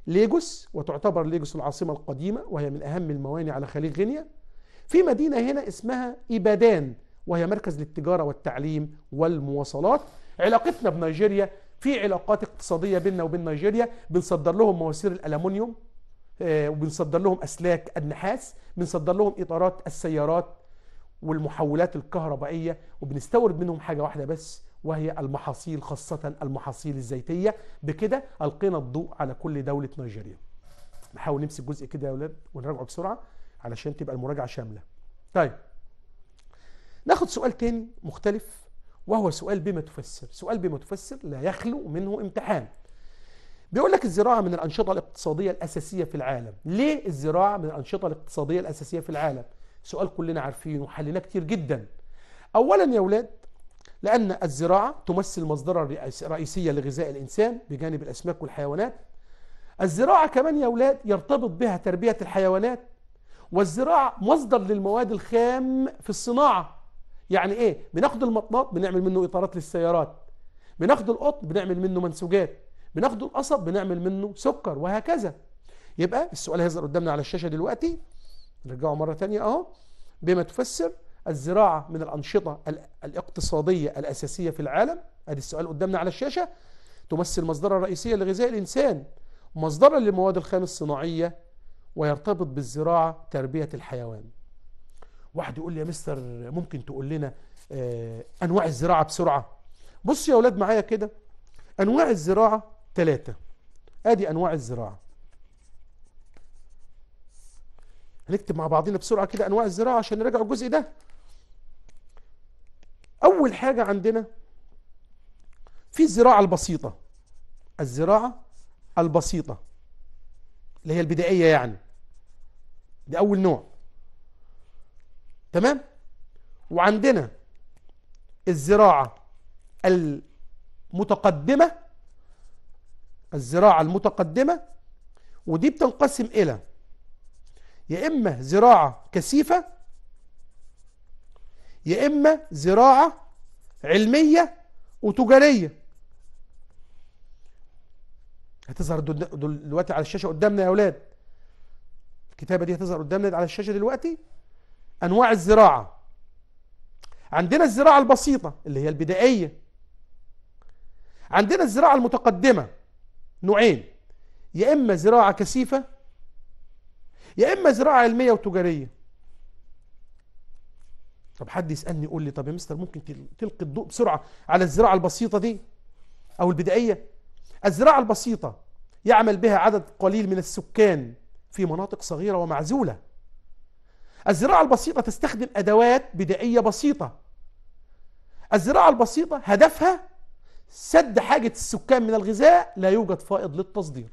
ليجوس وتعتبر ليجوس العاصمه القديمه وهي من اهم الموانئ على خليج غينيا في مدينه هنا اسمها ابادان وهي مركز للتجاره والتعليم والمواصلات علاقتنا بنيجيريا في علاقات اقتصاديه بيننا وبين نيجيريا بنصدر لهم مواسير الالومنيوم آه، وبنصدر لهم اسلاك النحاس بنصدر لهم اطارات السيارات والمحولات الكهربائية وبنستورد منهم حاجة واحدة بس وهي المحاصيل خاصة المحاصيل الزيتية بكده ألقينا الضوء على كل دولة نيجيريا نحاول نمسك جزء كده يا ولاد ونراجعه بسرعة علشان تبقى المراجعة شاملة طيب ناخد سؤال تاني مختلف وهو سؤال بما تفسر سؤال بما تفسر لا يخلو منه امتحان بيقول لك الزراعة من الأنشطة الاقتصادية الأساسية في العالم ليه الزراعة من الأنشطة الاقتصادية الأساسية في العالم سؤال كلنا عارفينه وحليناه كتير جدا اولا يا ولاد لان الزراعه تمثل مصدرا رئيسيا لغذاء الانسان بجانب الاسماك والحيوانات الزراعه كمان يا ولاد يرتبط بها تربيه الحيوانات والزراعه مصدر للمواد الخام في الصناعه يعني ايه بناخد المطاط بنعمل منه اطارات للسيارات بناخد القطن بنعمل منه منسوجات بناخد القصب بنعمل منه سكر وهكذا يبقى السؤال هيظهر قدامنا على الشاشه دلوقتي نرجعه مرة تانية اهو بما تفسر الزراعة من الأنشطة الاقتصادية الأساسية في العالم ادي السؤال قدامنا على الشاشة تمثل مصدرا رئيسيا لغذاء الإنسان مصدرا للمواد الخام الصناعية ويرتبط بالزراعة تربية الحيوان واحد يقول لي يا مستر ممكن تقول لنا آه، أنواع الزراعة بسرعة بص يا أولاد معايا كده أنواع الزراعة ثلاثة ادي أنواع الزراعة هنكتب مع بعضنا بسرعه كده انواع الزراعه عشان نراجع الجزء ده اول حاجه عندنا في الزراعه البسيطه الزراعه البسيطه اللي هي البدائيه يعني ده اول نوع تمام وعندنا الزراعه المتقدمه الزراعه المتقدمه ودي بتنقسم الى يا إما زراعة كثيفة يا إما زراعة علمية وتجارية هتظهر دلوقتي على الشاشة قدامنا يا أولاد الكتابة دي هتظهر قدامنا على الشاشة دلوقتي أنواع الزراعة عندنا الزراعة البسيطة اللي هي البدائية عندنا الزراعة المتقدمة نوعين يا إما زراعة كثيفة يا اما زراعه علميه وتجاريه طب حد يسالني يقول لي طب يا مستر ممكن تلقي الضوء بسرعه على الزراعه البسيطه دي او البدائيه الزراعه البسيطه يعمل بها عدد قليل من السكان في مناطق صغيره ومعزوله الزراعه البسيطه تستخدم ادوات بدائيه بسيطه الزراعه البسيطه هدفها سد حاجه السكان من الغذاء لا يوجد فائض للتصدير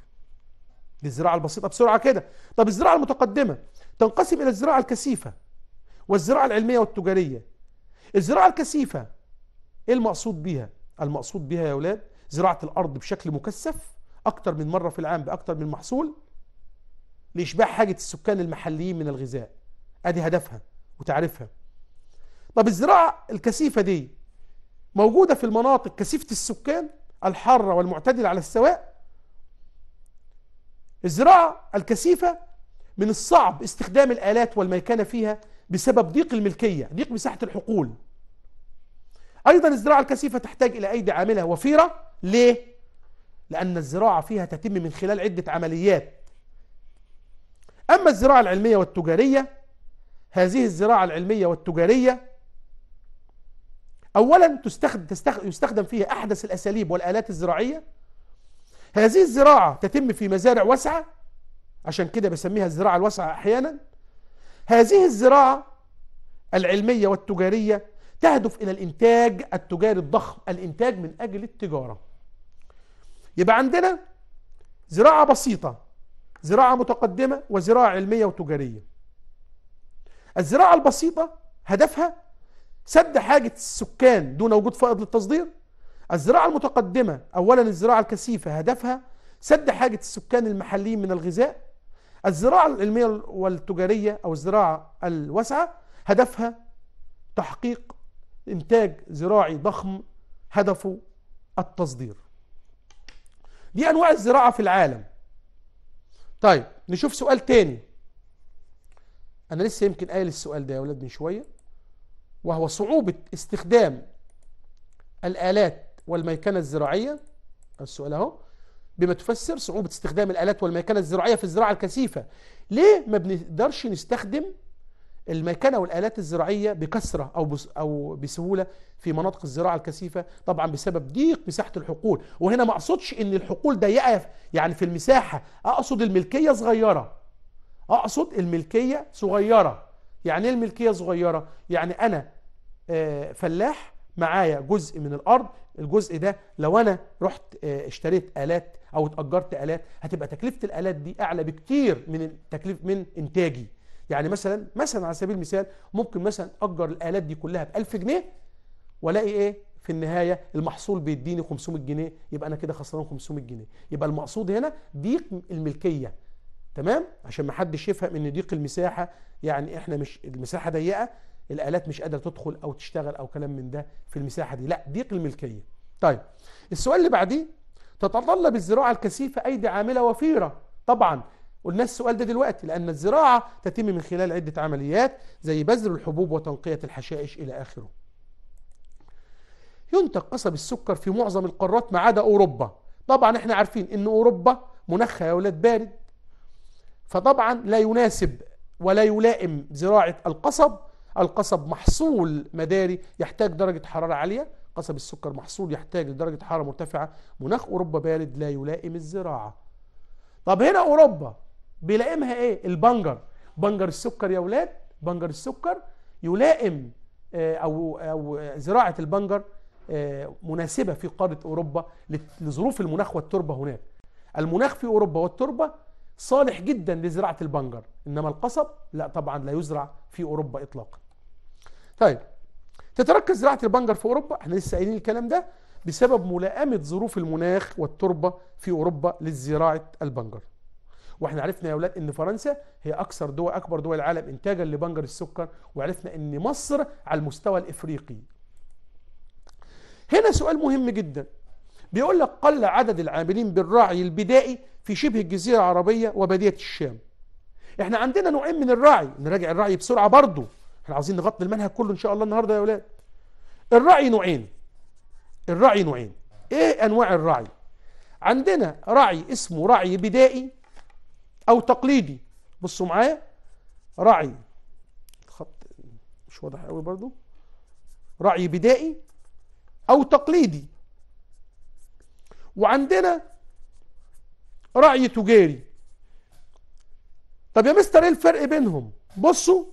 دي الزراعة البسيطة بسرعة كده طب الزراعة المتقدمة تنقسم إلى الزراعة الكثيفة والزراعة العلمية والتجارية الزراعة الكثيفة إيه المقصود بيها؟ المقصود بيها يا أولاد زراعة الأرض بشكل مكثف أكتر من مرة في العام بأكتر من محصول لإشباع حاجة السكان المحليين من الغذاء أدي هدفها وتعريفها طب الزراعة الكثيفة دي موجودة في المناطق كثيفة السكان الحارة والمعتدلة على السواء الزراعة الكثيفة من الصعب استخدام الآلات والميكنة فيها بسبب ضيق الملكية ضيق مساحة الحقول أيضا الزراعة الكثيفة تحتاج إلى أيدي عاملة وفيرة ليه؟ لأن الزراعة فيها تتم من خلال عدة عمليات أما الزراعة العلمية والتجارية هذه الزراعة العلمية والتجارية أولا تستخدم, تستخدم يستخدم فيها أحدث الأساليب والآلات الزراعية هذه الزراعة تتم في مزارع واسعة عشان كده بسميها الزراعة الواسعة أحيانا هذه الزراعة العلمية والتجارية تهدف إلى الإنتاج التجاري الضخم الإنتاج من أجل التجارة يبقى عندنا زراعة بسيطة زراعة متقدمة وزراعة علمية وتجارية الزراعة البسيطة هدفها سد حاجة السكان دون وجود فائض للتصدير الزراعة المتقدمة أولا الزراعة الكثيفة هدفها سد حاجة السكان المحليين من الغذاء الزراعة العلمية والتجارية أو الزراعة الواسعة هدفها تحقيق إنتاج زراعي ضخم هدفه التصدير دي أنواع الزراعة في العالم طيب نشوف سؤال تاني أنا لسه يمكن قايل السؤال ده يا ولاد من شوية وهو صعوبة استخدام الآلات والميكنة الزراعية السؤال اهو بما تفسر صعوبة استخدام الآلات والميكنة الزراعية في الزراعة الكثيفة ليه ما بنقدرش نستخدم الميكنة والآلات الزراعية بكثرة أو أو بسهولة في مناطق الزراعة الكثيفة طبعا بسبب ضيق مساحة الحقول وهنا ما أقصدش إن الحقول ضيقة يعني في المساحة أقصد الملكية صغيرة أقصد الملكية صغيرة يعني إيه الملكية صغيرة يعني أنا آه، فلاح معايا جزء من الارض الجزء ده لو انا رحت آه، اشتريت الات او اتاجرت الات هتبقى تكلفه الالات دي اعلى بكتير من التكلفه من انتاجي يعني مثلا مثلا على سبيل المثال ممكن مثلا اجر الالات دي كلها ب 1000 جنيه والاقي ايه في النهايه المحصول بيديني 500 جنيه يبقى انا كده خسران 500 جنيه يبقى المقصود هنا ضيق الملكيه تمام عشان ما حدش يفهم ان ضيق المساحه يعني احنا مش المساحه ضيقه الالات مش قادره تدخل او تشتغل او كلام من ده في المساحه دي لا ضيق الملكيه طيب السؤال اللي بعديه تتطلب الزراعه الكثيفه ايدي عامله وفيره طبعا قلنا السؤال ده دلوقتي لان الزراعه تتم من خلال عده عمليات زي بذر الحبوب وتنقيه الحشائش الى اخره ينتج قصب السكر في معظم القارات ما عدا اوروبا طبعا احنا عارفين ان اوروبا مناخها يا ولاد بارد فطبعا لا يناسب ولا يلائم زراعه القصب القصب محصول مداري يحتاج درجة حرارة عالية قصب السكر محصول يحتاج لدرجة حرارة مرتفعة مناخ أوروبا بارد لا يلائم الزراعة طب هنا أوروبا بيلائمها إيه البنجر بنجر السكر يا أولاد بنجر السكر يلائم آه، أو, أو آه، زراعة البنجر آه، مناسبة في قارة أوروبا لظروف المناخ والتربة هناك المناخ في أوروبا والتربة صالح جدا لزراعة البنجر إنما القصب لا طبعا لا يزرع في أوروبا إطلاقا طيب تتركز زراعه البنجر في اوروبا احنا لسه قايلين الكلام ده بسبب ملائمه ظروف المناخ والتربه في اوروبا لزراعه البنجر واحنا عرفنا يا اولاد ان فرنسا هي اكثر دول اكبر دول العالم انتاجا لبنجر السكر وعرفنا ان مصر على المستوى الافريقي هنا سؤال مهم جدا بيقول لك قل عدد العاملين بالرعي البدائي في شبه الجزيره العربيه وباديه الشام احنا عندنا نوعين من الرعي نراجع الرعي بسرعه برضه احنا عاوزين نغطي المنهج كله ان شاء الله النهارده يا اولاد الرعي نوعين الرعي نوعين ايه انواع الرعي عندنا رعي اسمه رعي بدائي او تقليدي بصوا معايا رعي الخط مش واضح قوي برضو رعي بدائي او تقليدي وعندنا رعي تجاري طب يا مستر ايه الفرق بينهم بصوا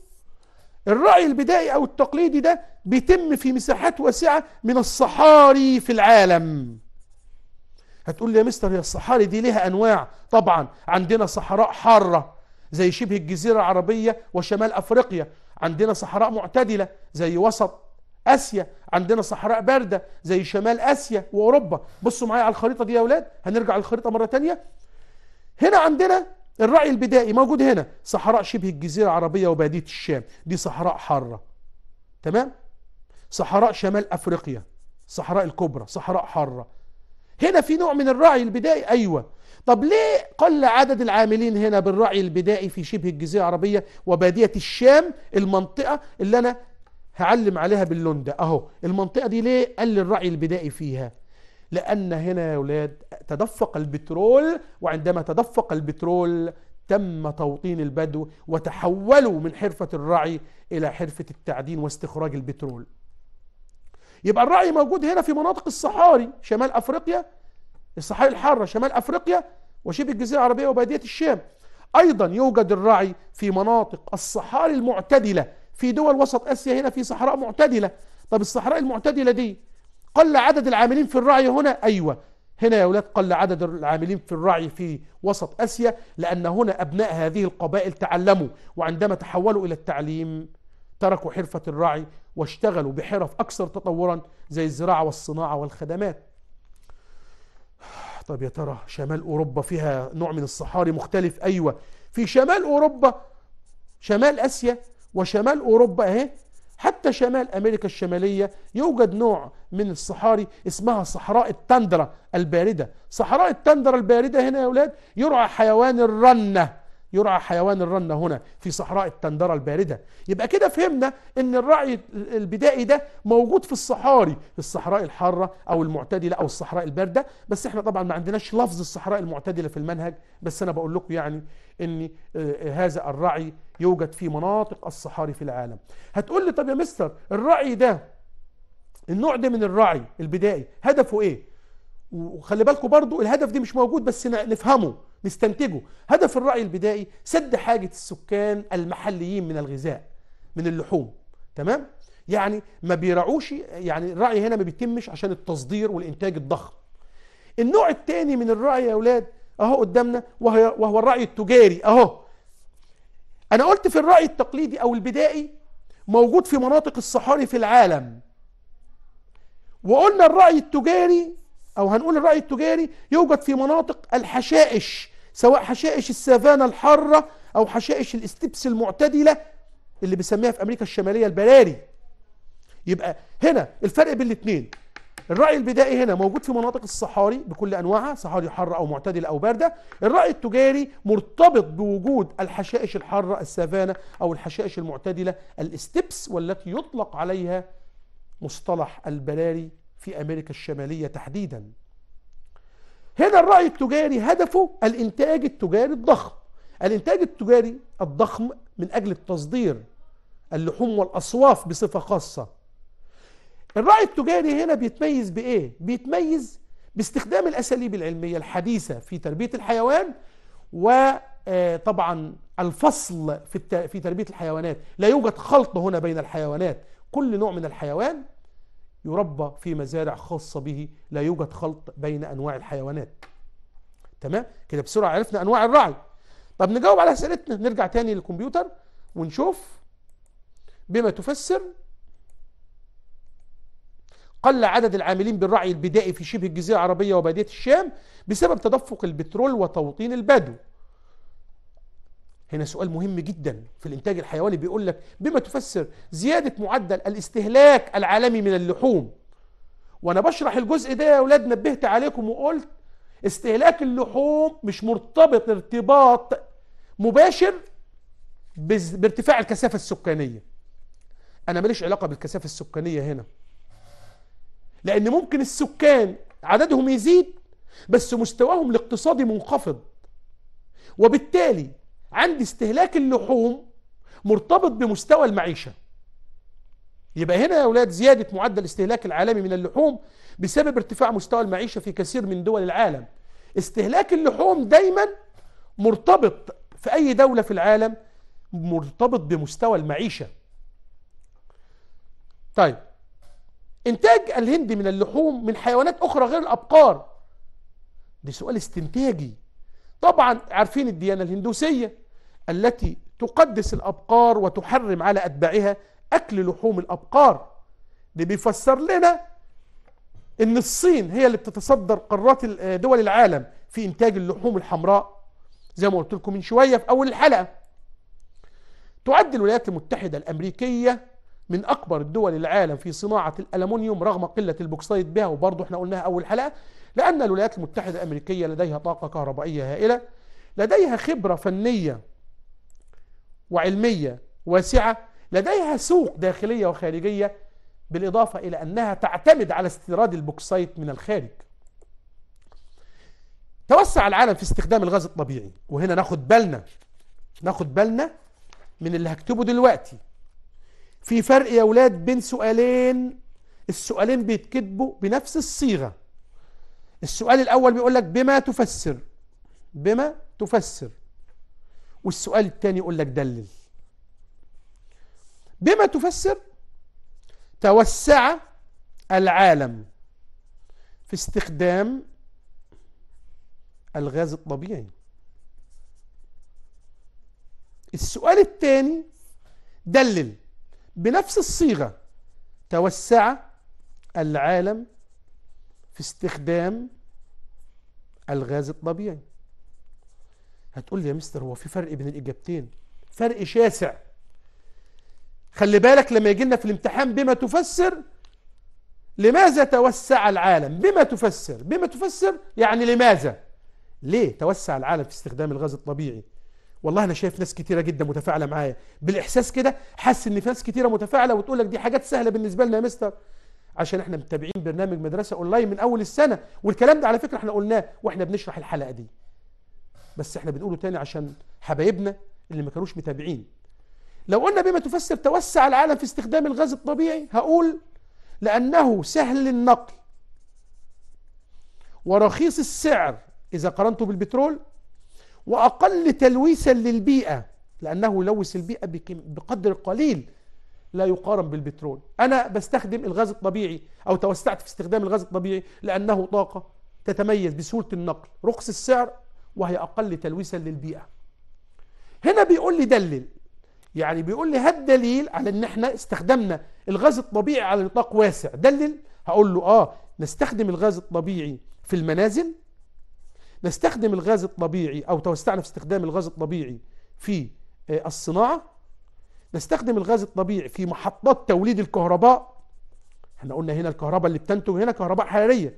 الرأي البدائي أو التقليدي ده بيتم في مساحات واسعة من الصحاري في العالم هتقول لي يا مستر يا الصحاري دي ليها أنواع طبعا عندنا صحراء حارة زي شبه الجزيرة العربية وشمال أفريقيا عندنا صحراء معتدلة زي وسط آسيا عندنا صحراء باردة زي شمال آسيا وأوروبا بصوا معايا على الخريطة دي يا أولاد هنرجع الخريطة مرة تانية هنا عندنا الرأي البدائي موجود هنا صحراء شبه الجزيرة العربية وبادية الشام دي صحراء حارة تمام صحراء شمال أفريقيا صحراء الكبرى صحراء حارة هنا في نوع من الرعي البدائي أيوة طب ليه قل عدد العاملين هنا بالرعي البدائي في شبه الجزيرة العربية وبادية الشام المنطقة اللي أنا هعلم عليها باللون ده أهو المنطقة دي ليه قل الرعي البدائي فيها لأن هنا يا أولاد تدفق البترول وعندما تدفق البترول تم توطين البدو وتحولوا من حرفة الرعي إلى حرفة التعدين واستخراج البترول يبقى الرعي موجود هنا في مناطق الصحاري شمال أفريقيا الصحاري الحارة شمال أفريقيا وشبه الجزيرة العربية وبادية الشام أيضا يوجد الرعي في مناطق الصحاري المعتدلة في دول وسط آسيا هنا في صحراء معتدلة طب الصحراء المعتدلة دي قل عدد العاملين في الرعي هنا أيوة هنا يا أولاد قل عدد العاملين في الرعي في وسط أسيا لأن هنا أبناء هذه القبائل تعلموا وعندما تحولوا إلى التعليم تركوا حرفة الرعي واشتغلوا بحرف أكثر تطورا زي الزراعة والصناعة والخدمات طب يا ترى شمال أوروبا فيها نوع من الصحاري مختلف أيوة في شمال أوروبا شمال أسيا وشمال أوروبا اهي حتى شمال أمريكا الشمالية يوجد نوع من الصحاري اسمها صحراء التندرة الباردة صحراء التندرة الباردة هنا يا أولاد يرعى حيوان الرنة يرعى حيوان الرنة هنا في صحراء التندرة الباردة يبقى كده فهمنا ان الرعي البدائي ده موجود في الصحاري في الصحراء الحارة او المعتدلة او الصحراء الباردة بس احنا طبعا ما عندناش لفظ الصحراء المعتدلة في المنهج بس انا بقول لكم يعني ان آه، هذا الرعي يوجد في مناطق الصحاري في العالم هتقول لي طب يا مستر الرعي ده النوع ده من الرعي البدائي هدفه ايه وخلي بالكم برضو الهدف دي مش موجود بس نفهمه نستنتجه هدف الرعي البدائي سد حاجة السكان المحليين من الغذاء من اللحوم تمام يعني ما بيرعوش يعني الرعي هنا ما بيتمش عشان التصدير والانتاج الضخم النوع الثاني من الرعي يا اولاد اهو قدامنا وهو, وهو الرعي التجاري اهو انا قلت في الرأي التقليدي او البدائي موجود في مناطق الصحاري في العالم وقلنا الرأي التجاري او هنقول الرأي التجاري يوجد في مناطق الحشائش سواء حشائش السافانا الحارة او حشائش الاستبس المعتدلة اللي بيسميها في امريكا الشمالية البراري يبقى هنا الفرق بين الاثنين الرأي البدائي هنا موجود في مناطق الصحاري بكل أنواعها صحاري حارة أو معتدلة أو باردة الرأي التجاري مرتبط بوجود الحشائش الحارة السافانا أو الحشائش المعتدلة الاستبس والتي يطلق عليها مصطلح البلاري في أمريكا الشمالية تحديدا هنا الرأي التجاري هدفه الإنتاج التجاري الضخم الإنتاج التجاري الضخم من أجل التصدير اللحوم والأصواف بصفة خاصة الرأي التجاري هنا بيتميز بإيه؟ بيتميز باستخدام الأساليب العلمية الحديثة في تربية الحيوان وطبعا آه، الفصل في في تربية الحيوانات لا يوجد خلط هنا بين الحيوانات كل نوع من الحيوان يربى في مزارع خاصة به لا يوجد خلط بين أنواع الحيوانات تمام كده بسرعة عرفنا أنواع الرعي طب نجاوب على أسئلتنا نرجع تاني للكمبيوتر ونشوف بما تفسر قل عدد العاملين بالرعي البدائي في شبه الجزيرة العربية وبادية الشام بسبب تدفق البترول وتوطين البدو هنا سؤال مهم جدا في الإنتاج الحيواني بيقول لك بما تفسر زيادة معدل الاستهلاك العالمي من اللحوم وأنا بشرح الجزء ده يا أولاد نبهت عليكم وقلت استهلاك اللحوم مش مرتبط ارتباط مباشر بارتفاع الكثافة السكانية أنا ماليش علاقة بالكثافة السكانية هنا لأن ممكن السكان عددهم يزيد بس مستواهم الاقتصادي منخفض وبالتالي عندي استهلاك اللحوم مرتبط بمستوى المعيشة يبقى هنا يا أولاد زيادة معدل الاستهلاك العالمي من اللحوم بسبب ارتفاع مستوى المعيشة في كثير من دول العالم استهلاك اللحوم دايما مرتبط في أي دولة في العالم مرتبط بمستوى المعيشة طيب انتاج الهند من اللحوم من حيوانات اخرى غير الابقار ده سؤال استنتاجي طبعا عارفين الديانة الهندوسية التي تقدس الابقار وتحرم على اتباعها اكل لحوم الابقار ده بيفسر لنا ان الصين هي اللي بتتصدر قارات آه، دول العالم في انتاج اللحوم الحمراء زي ما قلت لكم من شويه في اول الحلقه تعد الولايات المتحده الامريكيه من اكبر الدول العالم في صناعه الالومنيوم رغم قله البوكسايت بها وبرضه احنا قلناها اول حلقه لان الولايات المتحده الامريكيه لديها طاقه كهربائيه هائله لديها خبره فنيه وعلميه واسعه لديها سوق داخليه وخارجيه بالاضافه الى انها تعتمد على استيراد البوكسايت من الخارج توسع العالم في استخدام الغاز الطبيعي وهنا ناخد بالنا ناخد بالنا من اللي هكتبه دلوقتي في فرق يا ولاد بين سؤالين السؤالين بيتكتبوا بنفس الصيغة السؤال الأول بيقول لك بما تفسر بما تفسر والسؤال الثاني يقول لك دلل بما تفسر توسع العالم في استخدام الغاز الطبيعي السؤال الثاني دلل بنفس الصيغة توسع العالم في استخدام الغاز الطبيعي هتقول لي يا مستر هو في فرق بين الإجابتين فرق شاسع خلي بالك لما يجي لنا في الامتحان بما تفسر لماذا توسع العالم بما تفسر بما تفسر يعني لماذا ليه توسع العالم في استخدام الغاز الطبيعي والله انا شايف ناس كتيره جدا متفاعله معايا بالاحساس كده حاسس ان في ناس كتيره متفاعله وتقول لك دي حاجات سهله بالنسبه لنا يا مستر عشان احنا متابعين برنامج مدرسه اونلاين من اول السنه والكلام ده على فكره احنا قلناه واحنا بنشرح الحلقه دي بس احنا بنقوله تاني عشان حبايبنا اللي ما كانوش متابعين لو قلنا بما تفسر توسع العالم في استخدام الغاز الطبيعي هقول لانه سهل النقل ورخيص السعر اذا قارنته بالبترول وأقل تلويسا للبيئة لأنه يلوث البيئة بقدر قليل لا يقارن بالبترول أنا بستخدم الغاز الطبيعي أو توسعت في استخدام الغاز الطبيعي لأنه طاقة تتميز بسهولة النقل رخص السعر وهي أقل تلويسا للبيئة هنا بيقول لي دلل يعني بيقول لي هات دليل على ان احنا استخدمنا الغاز الطبيعي على نطاق واسع دلل هقول له اه نستخدم الغاز الطبيعي في المنازل نستخدم الغاز الطبيعي أو توسعنا في استخدام الغاز الطبيعي في آه، الصناعة نستخدم الغاز الطبيعي في محطات توليد الكهرباء احنا قلنا هنا الكهرباء اللي بتنتج هنا كهرباء حرارية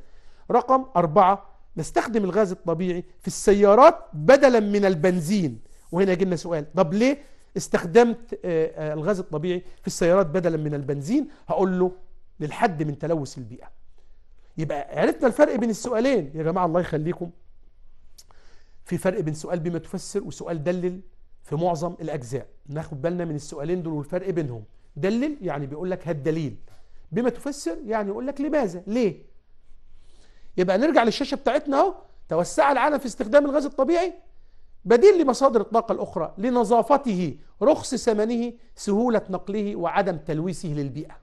رقم أربعة نستخدم الغاز الطبيعي في السيارات بدلا من البنزين وهنا يجي لنا سؤال طب ليه استخدمت آه، آه، الغاز الطبيعي في السيارات بدلا من البنزين هقول له للحد من تلوث البيئة يبقى عرفنا الفرق بين السؤالين يا جماعة الله يخليكم في فرق بين سؤال بما تفسر وسؤال دلل في معظم الأجزاء ناخد بالنا من السؤالين دول والفرق بينهم دلل يعني بيقول لك هات دليل بما تفسر يعني يقول لك لماذا ليه يبقى نرجع للشاشة بتاعتنا اهو توسع العالم في استخدام الغاز الطبيعي بديل لمصادر الطاقة الأخرى لنظافته رخص ثمنه سهولة نقله وعدم تلويثه للبيئة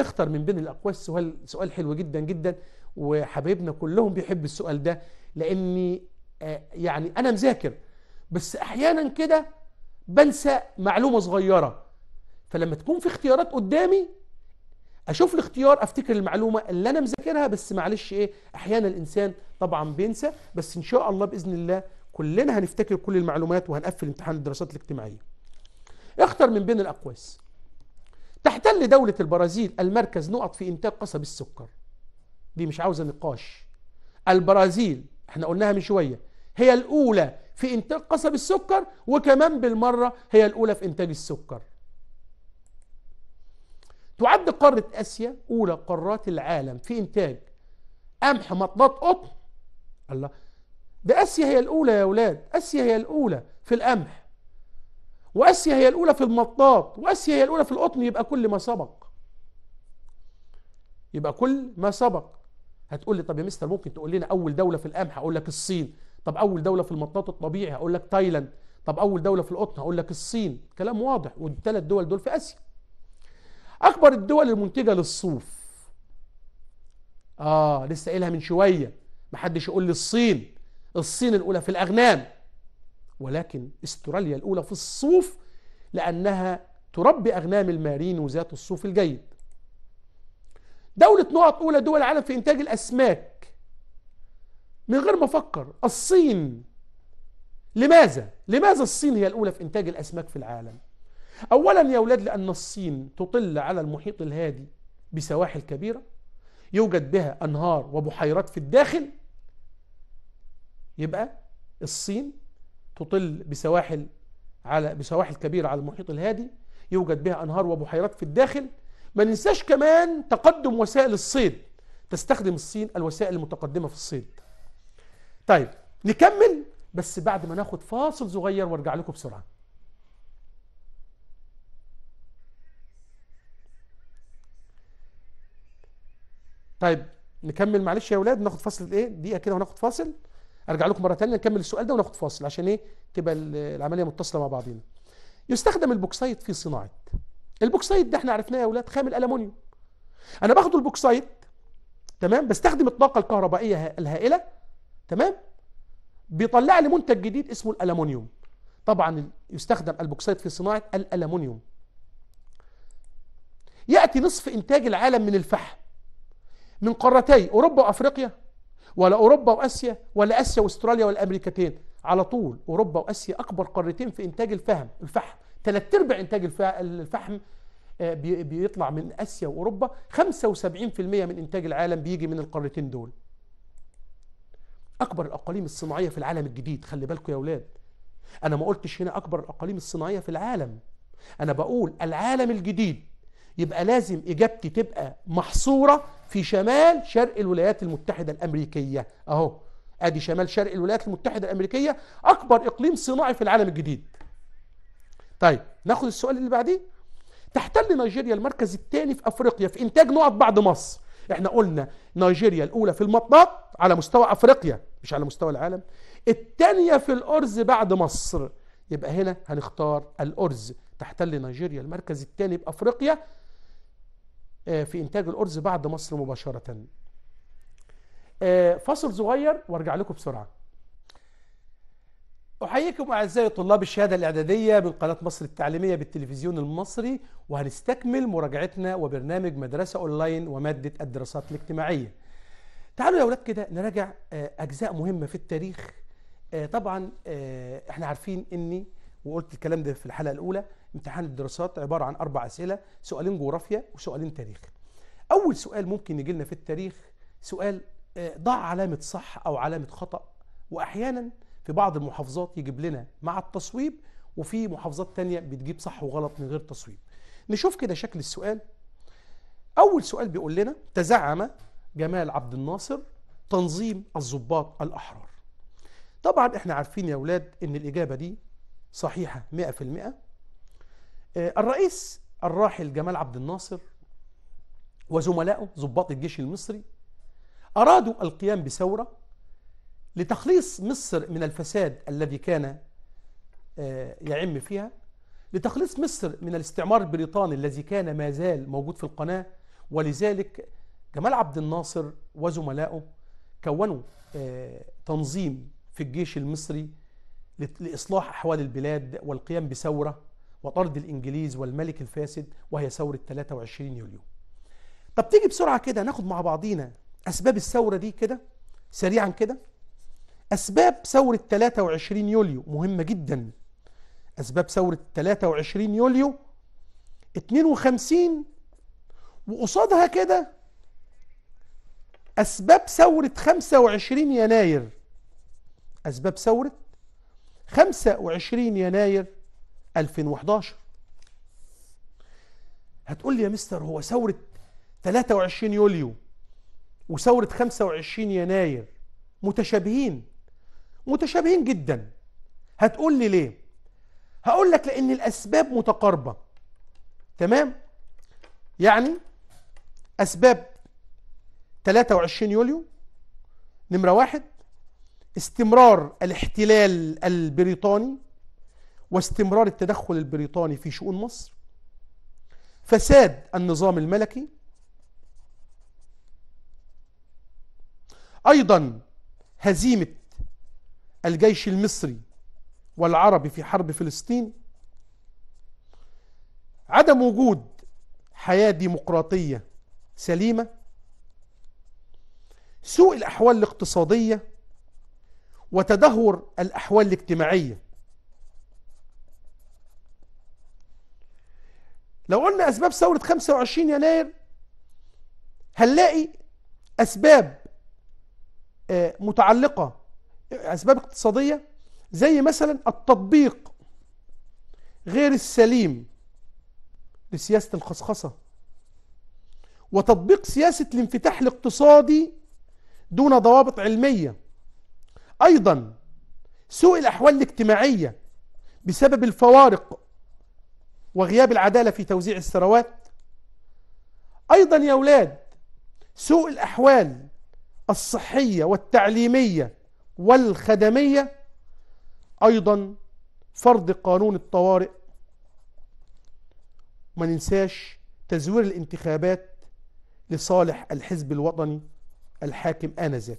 اختر من بين الأقواس سؤال سؤال حلو جدا جدا وحبايبنا كلهم بيحبوا السؤال ده لاني آه، يعني انا مذاكر بس احيانا كده بنسى معلومه صغيره فلما تكون في اختيارات قدامي اشوف الاختيار افتكر المعلومه اللي انا مذاكرها بس معلش ايه احيانا الانسان طبعا بينسى بس ان شاء الله باذن الله كلنا هنفتكر كل المعلومات وهنقفل امتحان الدراسات الاجتماعيه اختر من بين الاقواس تحتل دولة البرازيل المركز نقط في إنتاج قصب السكر دي مش عاوزة نقاش البرازيل احنا قلناها من شوية هي الأولى في إنتاج قصب السكر وكمان بالمرة هي الأولى في إنتاج السكر تعد قارة آسيا أولى قارات العالم في إنتاج قمح مطاط قطن الله ده آسيا هي الأولى يا أولاد آسيا هي الأولى في القمح وآسيا هي الأولى في المطاط وآسيا هي الأولى في القطن يبقى كل ما سبق يبقى كل ما سبق هتقول لي طب يا مستر ممكن تقول لنا اول دوله في القمح هقول لك الصين طب اول دوله في المطاط الطبيعي هقول لك تايلاند طب اول دوله في القطن هقول لك الصين كلام واضح والثلاث دول دول في اسيا اكبر الدول المنتجه للصوف اه لسه قايلها من شويه محدش يقول لي الصين الصين الاولى في الاغنام ولكن استراليا الاولى في الصوف لانها تربي اغنام المارين وذات الصوف الجيد دولة نقط أولى دول العالم في إنتاج الأسماك من غير ما أفكر الصين لماذا؟ لماذا الصين هي الأولى في إنتاج الأسماك في العالم؟ أولا يا أولاد لأن الصين تطل على المحيط الهادي بسواحل كبيرة يوجد بها أنهار وبحيرات في الداخل يبقى الصين تطل بسواحل على بسواحل كبيرة على المحيط الهادي يوجد بها أنهار وبحيرات في الداخل ما ننساش كمان تقدم وسائل الصيد تستخدم الصين الوسائل المتقدمة في الصيد طيب نكمل بس بعد ما ناخد فاصل صغير وارجع لكم بسرعة طيب نكمل معلش يا اولاد ناخد فاصل ايه دقيقه كده وناخد فاصل ارجع لكم مره ثانيه نكمل السؤال ده وناخد فاصل عشان ايه تبقى العمليه متصله مع بعضينا يستخدم البوكسايت في صناعه البوكسايت ده احنا عرفناه يا اولاد خام الالومنيوم انا باخد البوكسايت تمام بستخدم الطاقه الكهربائيه الهائله تمام بيطلع لي منتج جديد اسمه الالومنيوم طبعا يستخدم البوكسايت في صناعه الالومنيوم ياتي نصف انتاج العالم من الفحم من قارتي اوروبا وافريقيا ولا اوروبا واسيا ولا اسيا واستراليا والامريكتين على طول اوروبا واسيا اكبر قارتين في انتاج الفهم الفحم ثلاث ارباع انتاج الفحم آه، بيطلع من اسيا واوروبا 75% من انتاج العالم بيجي من القارتين دول اكبر الاقاليم الصناعيه في العالم الجديد خلي بالكم يا اولاد انا ما قلتش هنا اكبر الاقاليم الصناعيه في العالم انا بقول العالم الجديد يبقى لازم اجابتي تبقى محصوره في شمال شرق الولايات المتحده الامريكيه اهو ادي شمال شرق الولايات المتحده الامريكيه اكبر اقليم صناعي في العالم الجديد طيب ناخد السؤال اللي بعديه تحتل نيجيريا المركز الثاني في افريقيا في انتاج نقط بعد مصر احنا قلنا نيجيريا الاولى في المطاط على مستوى افريقيا مش على مستوى العالم الثانيه في الارز بعد مصر يبقى هنا هنختار الارز تحتل نيجيريا المركز الثاني في افريقيا آه، في انتاج الارز بعد مصر مباشره آه، فاصل صغير وارجع لكم بسرعه أحييكم أعزائي طلاب الشهادة الإعدادية من قناة مصر التعليمية بالتلفزيون المصري وهنستكمل مراجعتنا وبرنامج مدرسة أونلاين ومادة الدراسات الاجتماعية تعالوا يا أولاد كده نراجع آه، أجزاء مهمة في التاريخ آه، طبعا آه، احنا عارفين أني وقلت الكلام ده في الحلقة الأولى امتحان الدراسات عبارة عن أربع أسئلة سؤالين جغرافيا وسؤالين تاريخ أول سؤال ممكن يجي لنا في التاريخ سؤال ضع علامة صح أو علامة خطأ وأحيانا في بعض المحافظات يجيب لنا مع التصويب وفي محافظات تانية بتجيب صح وغلط من غير تصويب نشوف كده شكل السؤال أول سؤال بيقول لنا تزعم جمال عبد الناصر تنظيم الضباط الأحرار طبعا احنا عارفين يا ولاد ان الإجابة دي صحيحة 100% آه، الرئيس الراحل جمال عبد الناصر وزملائه ضباط الجيش المصري أرادوا القيام بثورة لتخليص مصر من الفساد الذي كان آه، يعم فيها لتخليص مصر من الاستعمار البريطاني الذي كان ما زال موجود في القناة ولذلك جمال عبد الناصر وزملائه كونوا آه، تنظيم في الجيش المصري لإصلاح أحوال البلاد والقيام بثورة وطرد الإنجليز والملك الفاسد وهي ثورة 23 يوليو طب تيجي بسرعة كده ناخد مع بعضينا أسباب الثورة دي كده سريعا كده أسباب ثورة 23 يوليو مهمة جدا أسباب ثورة 23 يوليو 52 وقصادها كده أسباب ثورة 25 يناير أسباب ثورة 25 يناير 2011 هتقول لي يا مستر هو ثورة 23 يوليو وثورة 25 يناير متشابهين متشابهين جدا هتقول لي ليه هقول لك لان الاسباب متقاربه تمام يعني اسباب 23 يوليو نمره واحد استمرار الاحتلال البريطاني واستمرار التدخل البريطاني في شؤون مصر فساد النظام الملكي ايضا هزيمه الجيش المصري والعربي في حرب فلسطين عدم وجود حياة ديمقراطية سليمة سوء الأحوال الاقتصادية وتدهور الأحوال الاجتماعية لو قلنا أسباب ثورة 25 يناير هنلاقي أسباب آه، متعلقة أسباب اقتصادية زي مثلا التطبيق غير السليم لسياسة الخصخصة وتطبيق سياسة الانفتاح الاقتصادي دون ضوابط علمية أيضا سوء الأحوال الاجتماعية بسبب الفوارق وغياب العدالة في توزيع الثروات أيضا يا أولاد سوء الأحوال الصحية والتعليمية والخدمية أيضا فرض قانون الطوارئ وما ننساش تزوير الانتخابات لصالح الحزب الوطني الحاكم آنذاك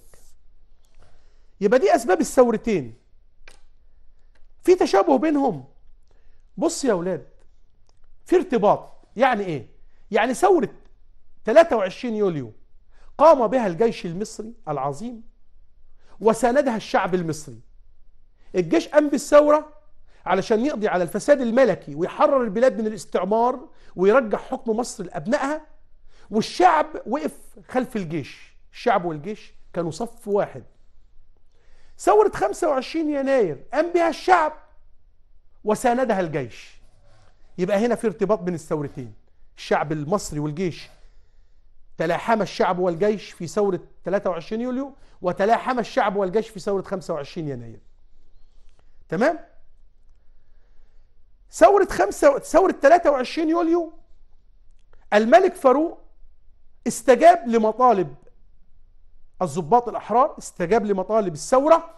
يبقى دي أسباب الثورتين في تشابه بينهم بص يا ولاد في ارتباط يعني ايه يعني ثورة 23 يوليو قام بها الجيش المصري العظيم وساندها الشعب المصري الجيش قام بالثورة علشان يقضي على الفساد الملكي ويحرر البلاد من الاستعمار ويرجع حكم مصر لأبنائها والشعب وقف خلف الجيش الشعب والجيش كانوا صف واحد ثورة 25 يناير قام بها الشعب وساندها الجيش يبقى هنا في ارتباط بين الثورتين الشعب المصري والجيش تلاحم الشعب والجيش في ثورة 23 يوليو وتلاحم الشعب والجيش في ثورة 25 يناير تمام ثورة خمسة ثورة 23 يوليو الملك فاروق استجاب لمطالب الضباط الأحرار استجاب لمطالب الثورة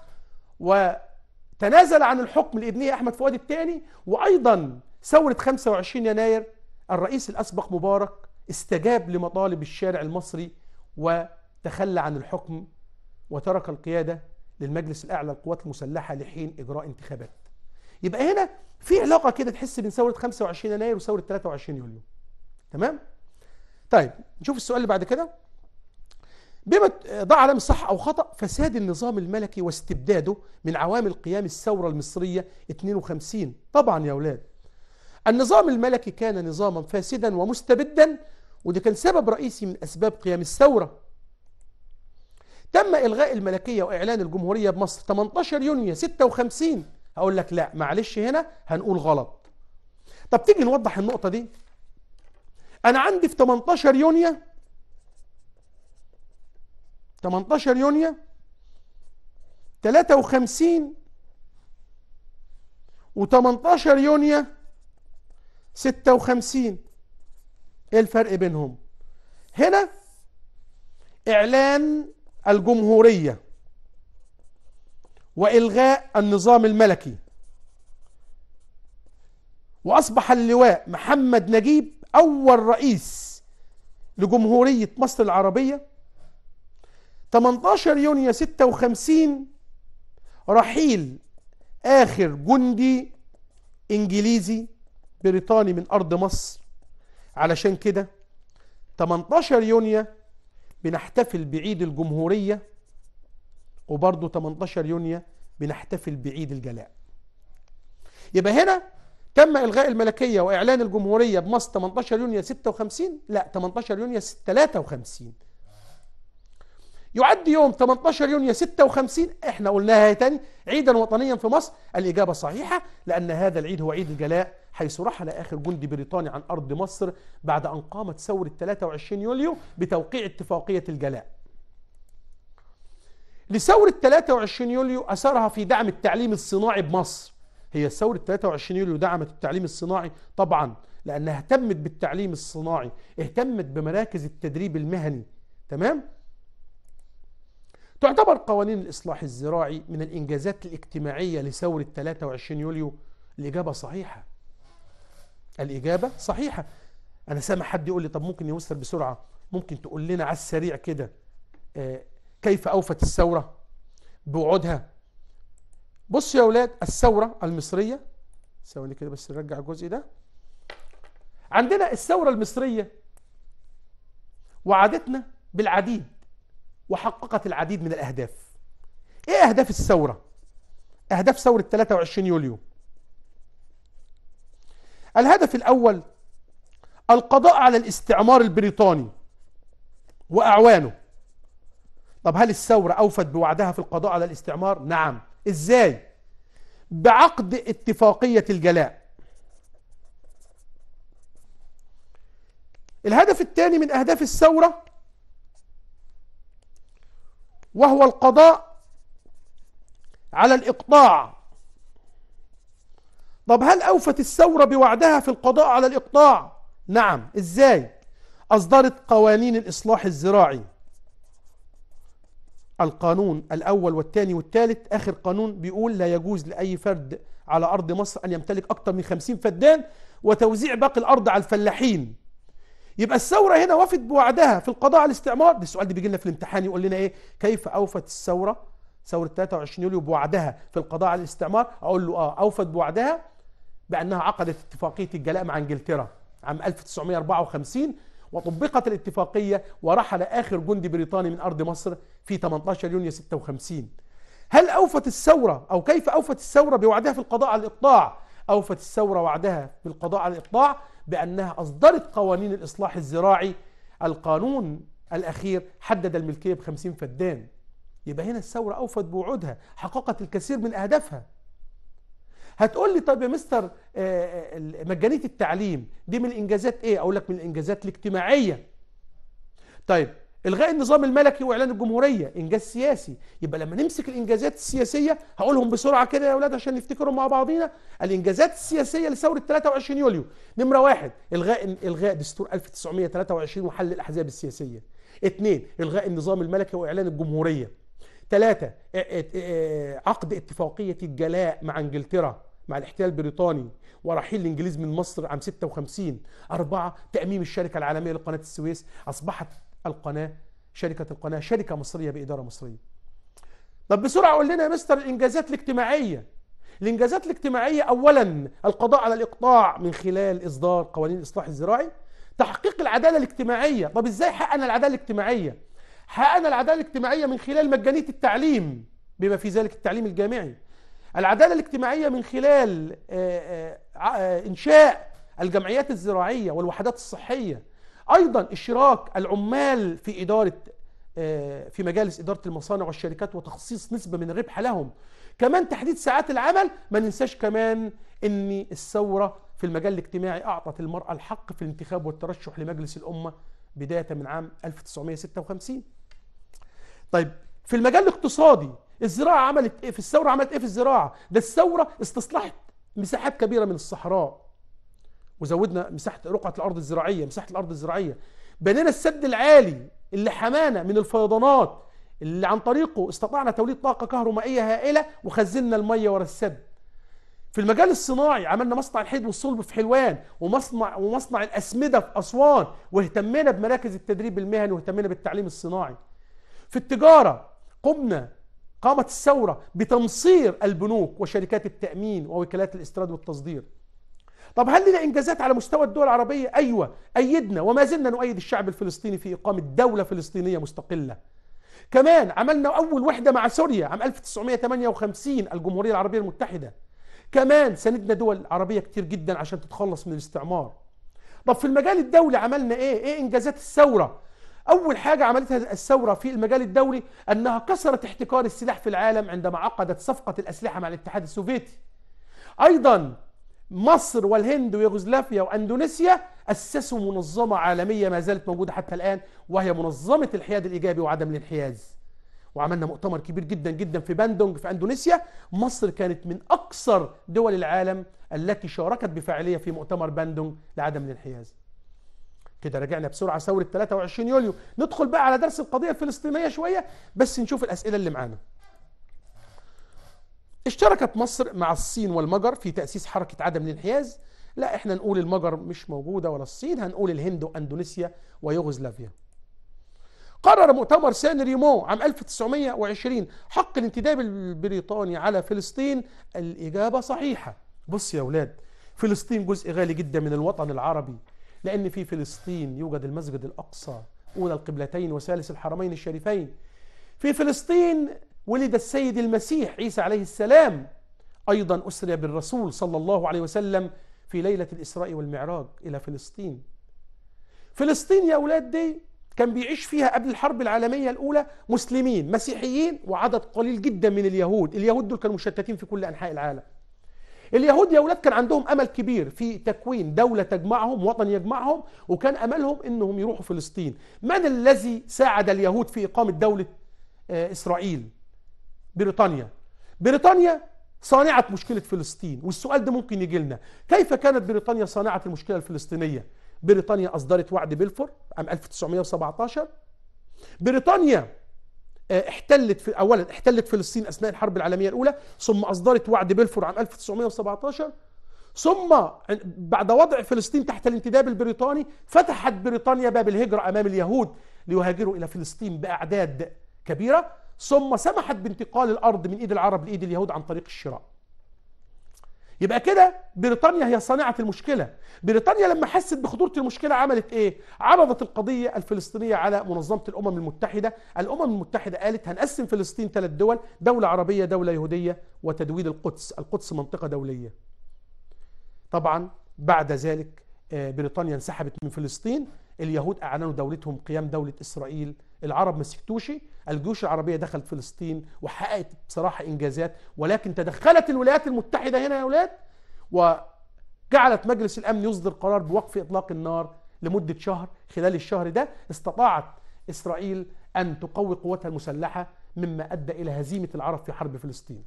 وتنازل عن الحكم لابنه أحمد فؤاد الثاني وأيضا ثورة 25 يناير الرئيس الأسبق مبارك استجاب لمطالب الشارع المصري وتخلى عن الحكم وترك القيادة للمجلس الأعلى للقوات المسلحة لحين إجراء انتخابات يبقى هنا في علاقة كده تحس بين ثورة 25 يناير وثورة 23 يوليو تمام؟ طيب نشوف السؤال اللي بعد كده بما ضع علامة صح أو خطأ فساد النظام الملكي واستبداده من عوامل قيام الثورة المصرية 52 طبعا يا أولاد النظام الملكي كان نظاما فاسدا ومستبدا وده كان سبب رئيسي من أسباب قيام الثورة تم إلغاء الملكية وإعلان الجمهورية بمصر 18 يونيو 56 هقول لك لا معلش هنا هنقول غلط طب تيجي نوضح النقطة دي أنا عندي في 18 يونيو 18 يونيو 53 و18 يونيو 56 ايه الفرق بينهم هنا اعلان الجمهورية والغاء النظام الملكي واصبح اللواء محمد نجيب اول رئيس لجمهورية مصر العربية 18 يونيو 56 رحيل اخر جندي انجليزي بريطاني من أرض مصر علشان كده 18 يونيو بنحتفل بعيد الجمهورية وبرضه 18 يونيو بنحتفل بعيد الجلاء يبقى هنا تم إلغاء الملكية وإعلان الجمهورية بمصر 18 يونيو 56 لا 18 يونيو 53 يعد يوم 18 يونيو 56 احنا قلناها تاني عيدا وطنيا في مصر الإجابة صحيحة لأن هذا العيد هو عيد الجلاء حيث رحل آخر جندي بريطاني عن أرض مصر بعد أن قامت ثورة 23 يوليو بتوقيع اتفاقية الجلاء لثورة 23 يوليو أثرها في دعم التعليم الصناعي بمصر هي ثورة 23 يوليو دعمت التعليم الصناعي طبعا لأنها اهتمت بالتعليم الصناعي اهتمت بمراكز التدريب المهني تمام؟ تعتبر قوانين الإصلاح الزراعي من الإنجازات الاجتماعية لثورة 23 يوليو الإجابة صحيحة الإجابة صحيحة أنا سامع حد يقول لي طب ممكن يوصل بسرعة ممكن تقول لنا على السريع كده آه، كيف أوفت الثورة بوعودها بص يا أولاد الثورة المصرية ثواني كده بس نرجع الجزء ده عندنا الثورة المصرية وعدتنا بالعديد وحققت العديد من الأهداف إيه أهداف الثورة؟ أهداف ثورة 23 يوليو الهدف الأول القضاء على الاستعمار البريطاني وأعوانه طب هل الثورة أوفت بوعدها في القضاء على الاستعمار؟ نعم إزاي؟ بعقد اتفاقية الجلاء الهدف الثاني من أهداف الثورة وهو القضاء على الإقطاع طب هل أوفت الثورة بوعدها في القضاء على الإقطاع؟ نعم إزاي؟ أصدرت قوانين الإصلاح الزراعي القانون الأول والثاني والثالث آخر قانون بيقول لا يجوز لأي فرد على أرض مصر أن يمتلك أكثر من 50 فدان وتوزيع باقي الأرض على الفلاحين يبقى الثورة هنا وفت بوعدها في القضاء على الاستعمار ده السؤال ده بيجي لنا في الامتحان يقول لنا إيه كيف أوفت الثورة ثورة 23 يوليو بوعدها في القضاء على الاستعمار أقول له آه أوفت بوعدها بأنها عقدت اتفاقية الجلاء مع انجلترا عام 1954 وطبقت الاتفاقية ورحل آخر جندي بريطاني من أرض مصر في 18 يونيو 56 هل أوفت الثورة أو كيف أوفت الثورة بوعدها في القضاء على الإقطاع أوفت الثورة وعدها بالقضاء على الإقطاع بأنها أصدرت قوانين الإصلاح الزراعي القانون الأخير حدد الملكية بخمسين فدان يبقى هنا الثورة أوفت بوعودها حققت الكثير من أهدافها هتقول لي طب يا مستر آه، آه، مجانيه التعليم دي من الانجازات ايه اقول لك من الانجازات الاجتماعيه طيب الغاء النظام الملكي واعلان الجمهوريه انجاز سياسي يبقى لما نمسك الانجازات السياسيه هقولهم بسرعه كده يا اولاد عشان نفتكرهم مع بعضينا الانجازات السياسيه لثوره 23 يوليو نمره واحد الغاء الغاء دستور 1923 وحل الاحزاب السياسيه اثنين الغاء النظام الملكي واعلان الجمهوريه ثلاثة آه، آه، آه، عقد اتفاقية الجلاء مع انجلترا مع الاحتلال البريطاني ورحيل الانجليز من مصر عام 56 أربعة تأميم الشركة العالمية لقناة السويس أصبحت القناة شركة القناة شركة مصرية بإدارة مصرية طب بسرعة قول لنا يا مستر الإنجازات الاجتماعية الإنجازات الاجتماعية أولا القضاء على الإقطاع من خلال إصدار قوانين الإصلاح الزراعي تحقيق العدالة الاجتماعية طب إزاي حققنا العدالة الاجتماعية حققنا العدالة الاجتماعية من خلال مجانية التعليم بما في ذلك التعليم الجامعي العدالة الاجتماعية من خلال آه، آه، آه، إنشاء الجمعيات الزراعية والوحدات الصحية أيضا اشراك العمال في إدارة في مجالس إدارة المصانع والشركات وتخصيص نسبة من الربح لهم كمان تحديد ساعات العمل ما ننساش كمان أن الثورة في المجال الاجتماعي أعطت المرأة الحق في الانتخاب والترشح لمجلس الأمة بداية من عام 1956 طيب في المجال الاقتصادي الزراعة عملت ايه في الثورة عملت ايه في الزراعة ده الثورة استصلحت مساحات كبيرة من الصحراء وزودنا مساحة رقعة الأرض الزراعية مساحة الأرض الزراعية بنينا السد العالي اللي حمانا من الفيضانات اللي عن طريقه استطعنا توليد طاقة كهرومائية هائلة وخزنا المية ورا السد في المجال الصناعي عملنا مصنع الحيد والصلب في حلوان ومصنع ومصنع الاسمده في اسوان واهتمينا بمراكز التدريب المهني واهتمينا بالتعليم الصناعي. في التجاره قمنا قامت الثوره بتمصير البنوك وشركات التامين ووكالات الاستيراد والتصدير. طب هل لنا انجازات على مستوى الدول العربيه؟ ايوه ايدنا وما زلنا نؤيد الشعب الفلسطيني في اقامه دوله فلسطينيه مستقله. كمان عملنا اول وحده مع سوريا عام 1958 الجمهوريه العربيه المتحده. كمان ساندنا دول عربية كتير جدا عشان تتخلص من الاستعمار طب في المجال الدولي عملنا ايه ايه انجازات الثورة اول حاجة عملتها الثورة في المجال الدولي انها كسرت احتكار السلاح في العالم عندما عقدت صفقة الاسلحة مع الاتحاد السوفيتي ايضا مصر والهند ويوغوسلافيا واندونيسيا اسسوا منظمه عالميه ما زالت موجوده حتى الان وهي منظمه الحياد الايجابي وعدم الانحياز وعملنا مؤتمر كبير جدا جدا في باندونج في اندونيسيا مصر كانت من اكثر دول العالم التي شاركت بفاعليه في مؤتمر باندونج لعدم الانحياز كده رجعنا بسرعه ثوره 23 يوليو ندخل بقى على درس القضيه الفلسطينيه شويه بس نشوف الاسئله اللي معانا اشتركت مصر مع الصين والمجر في تاسيس حركه عدم الانحياز لا احنا نقول المجر مش موجوده ولا الصين هنقول الهند واندونيسيا ويوغوسلافيا قرر مؤتمر سان ريمو عام 1920 حق الانتداب البريطاني على فلسطين الإجابة صحيحة بص يا أولاد فلسطين جزء غالي جدا من الوطن العربي لأن في فلسطين يوجد المسجد الأقصى أولى القبلتين وثالث الحرمين الشريفين في فلسطين ولد السيد المسيح عيسى عليه السلام أيضا أسري بالرسول صلى الله عليه وسلم في ليلة الإسراء والمعراج إلى فلسطين فلسطين يا أولاد دي كان بيعيش فيها قبل الحرب العالمية الأولى مسلمين مسيحيين وعدد قليل جدا من اليهود اليهود دول كانوا مشتتين في كل أنحاء العالم اليهود يا أولاد كان عندهم أمل كبير في تكوين دولة تجمعهم وطن يجمعهم وكان أملهم أنهم يروحوا فلسطين من الذي ساعد اليهود في إقامة دولة آه، إسرائيل بريطانيا بريطانيا صانعة مشكلة فلسطين والسؤال ده ممكن يجي لنا كيف كانت بريطانيا صانعة المشكلة الفلسطينية بريطانيا أصدرت وعد بلفور عام 1917 بريطانيا آه، احتلت في اولا احتلت فلسطين اثناء الحرب العالميه الاولى ثم اصدرت وعد بلفور عام 1917 ثم بعد وضع فلسطين تحت الانتداب البريطاني فتحت بريطانيا باب الهجره امام اليهود ليهاجروا الى فلسطين باعداد كبيره ثم سمحت بانتقال الارض من ايد العرب لايد اليهود عن طريق الشراء يبقى كده بريطانيا هي صانعة المشكلة بريطانيا لما حست بخطورة المشكلة عملت ايه عرضت القضية الفلسطينية على منظمة الأمم المتحدة الأمم المتحدة قالت هنقسم فلسطين ثلاث دول دولة عربية دولة يهودية وتدويل القدس القدس منطقة دولية طبعا بعد ذلك آه، بريطانيا انسحبت من فلسطين اليهود أعلنوا دولتهم قيام دولة إسرائيل العرب ما سكتوش الجيوش العربية دخلت فلسطين وحققت بصراحة إنجازات ولكن تدخلت الولايات المتحدة هنا يا أولاد وجعلت مجلس الأمن يصدر قرار بوقف إطلاق النار لمدة شهر خلال الشهر ده استطاعت إسرائيل أن تقوي قوتها المسلحة مما أدى إلى هزيمة العرب في حرب فلسطين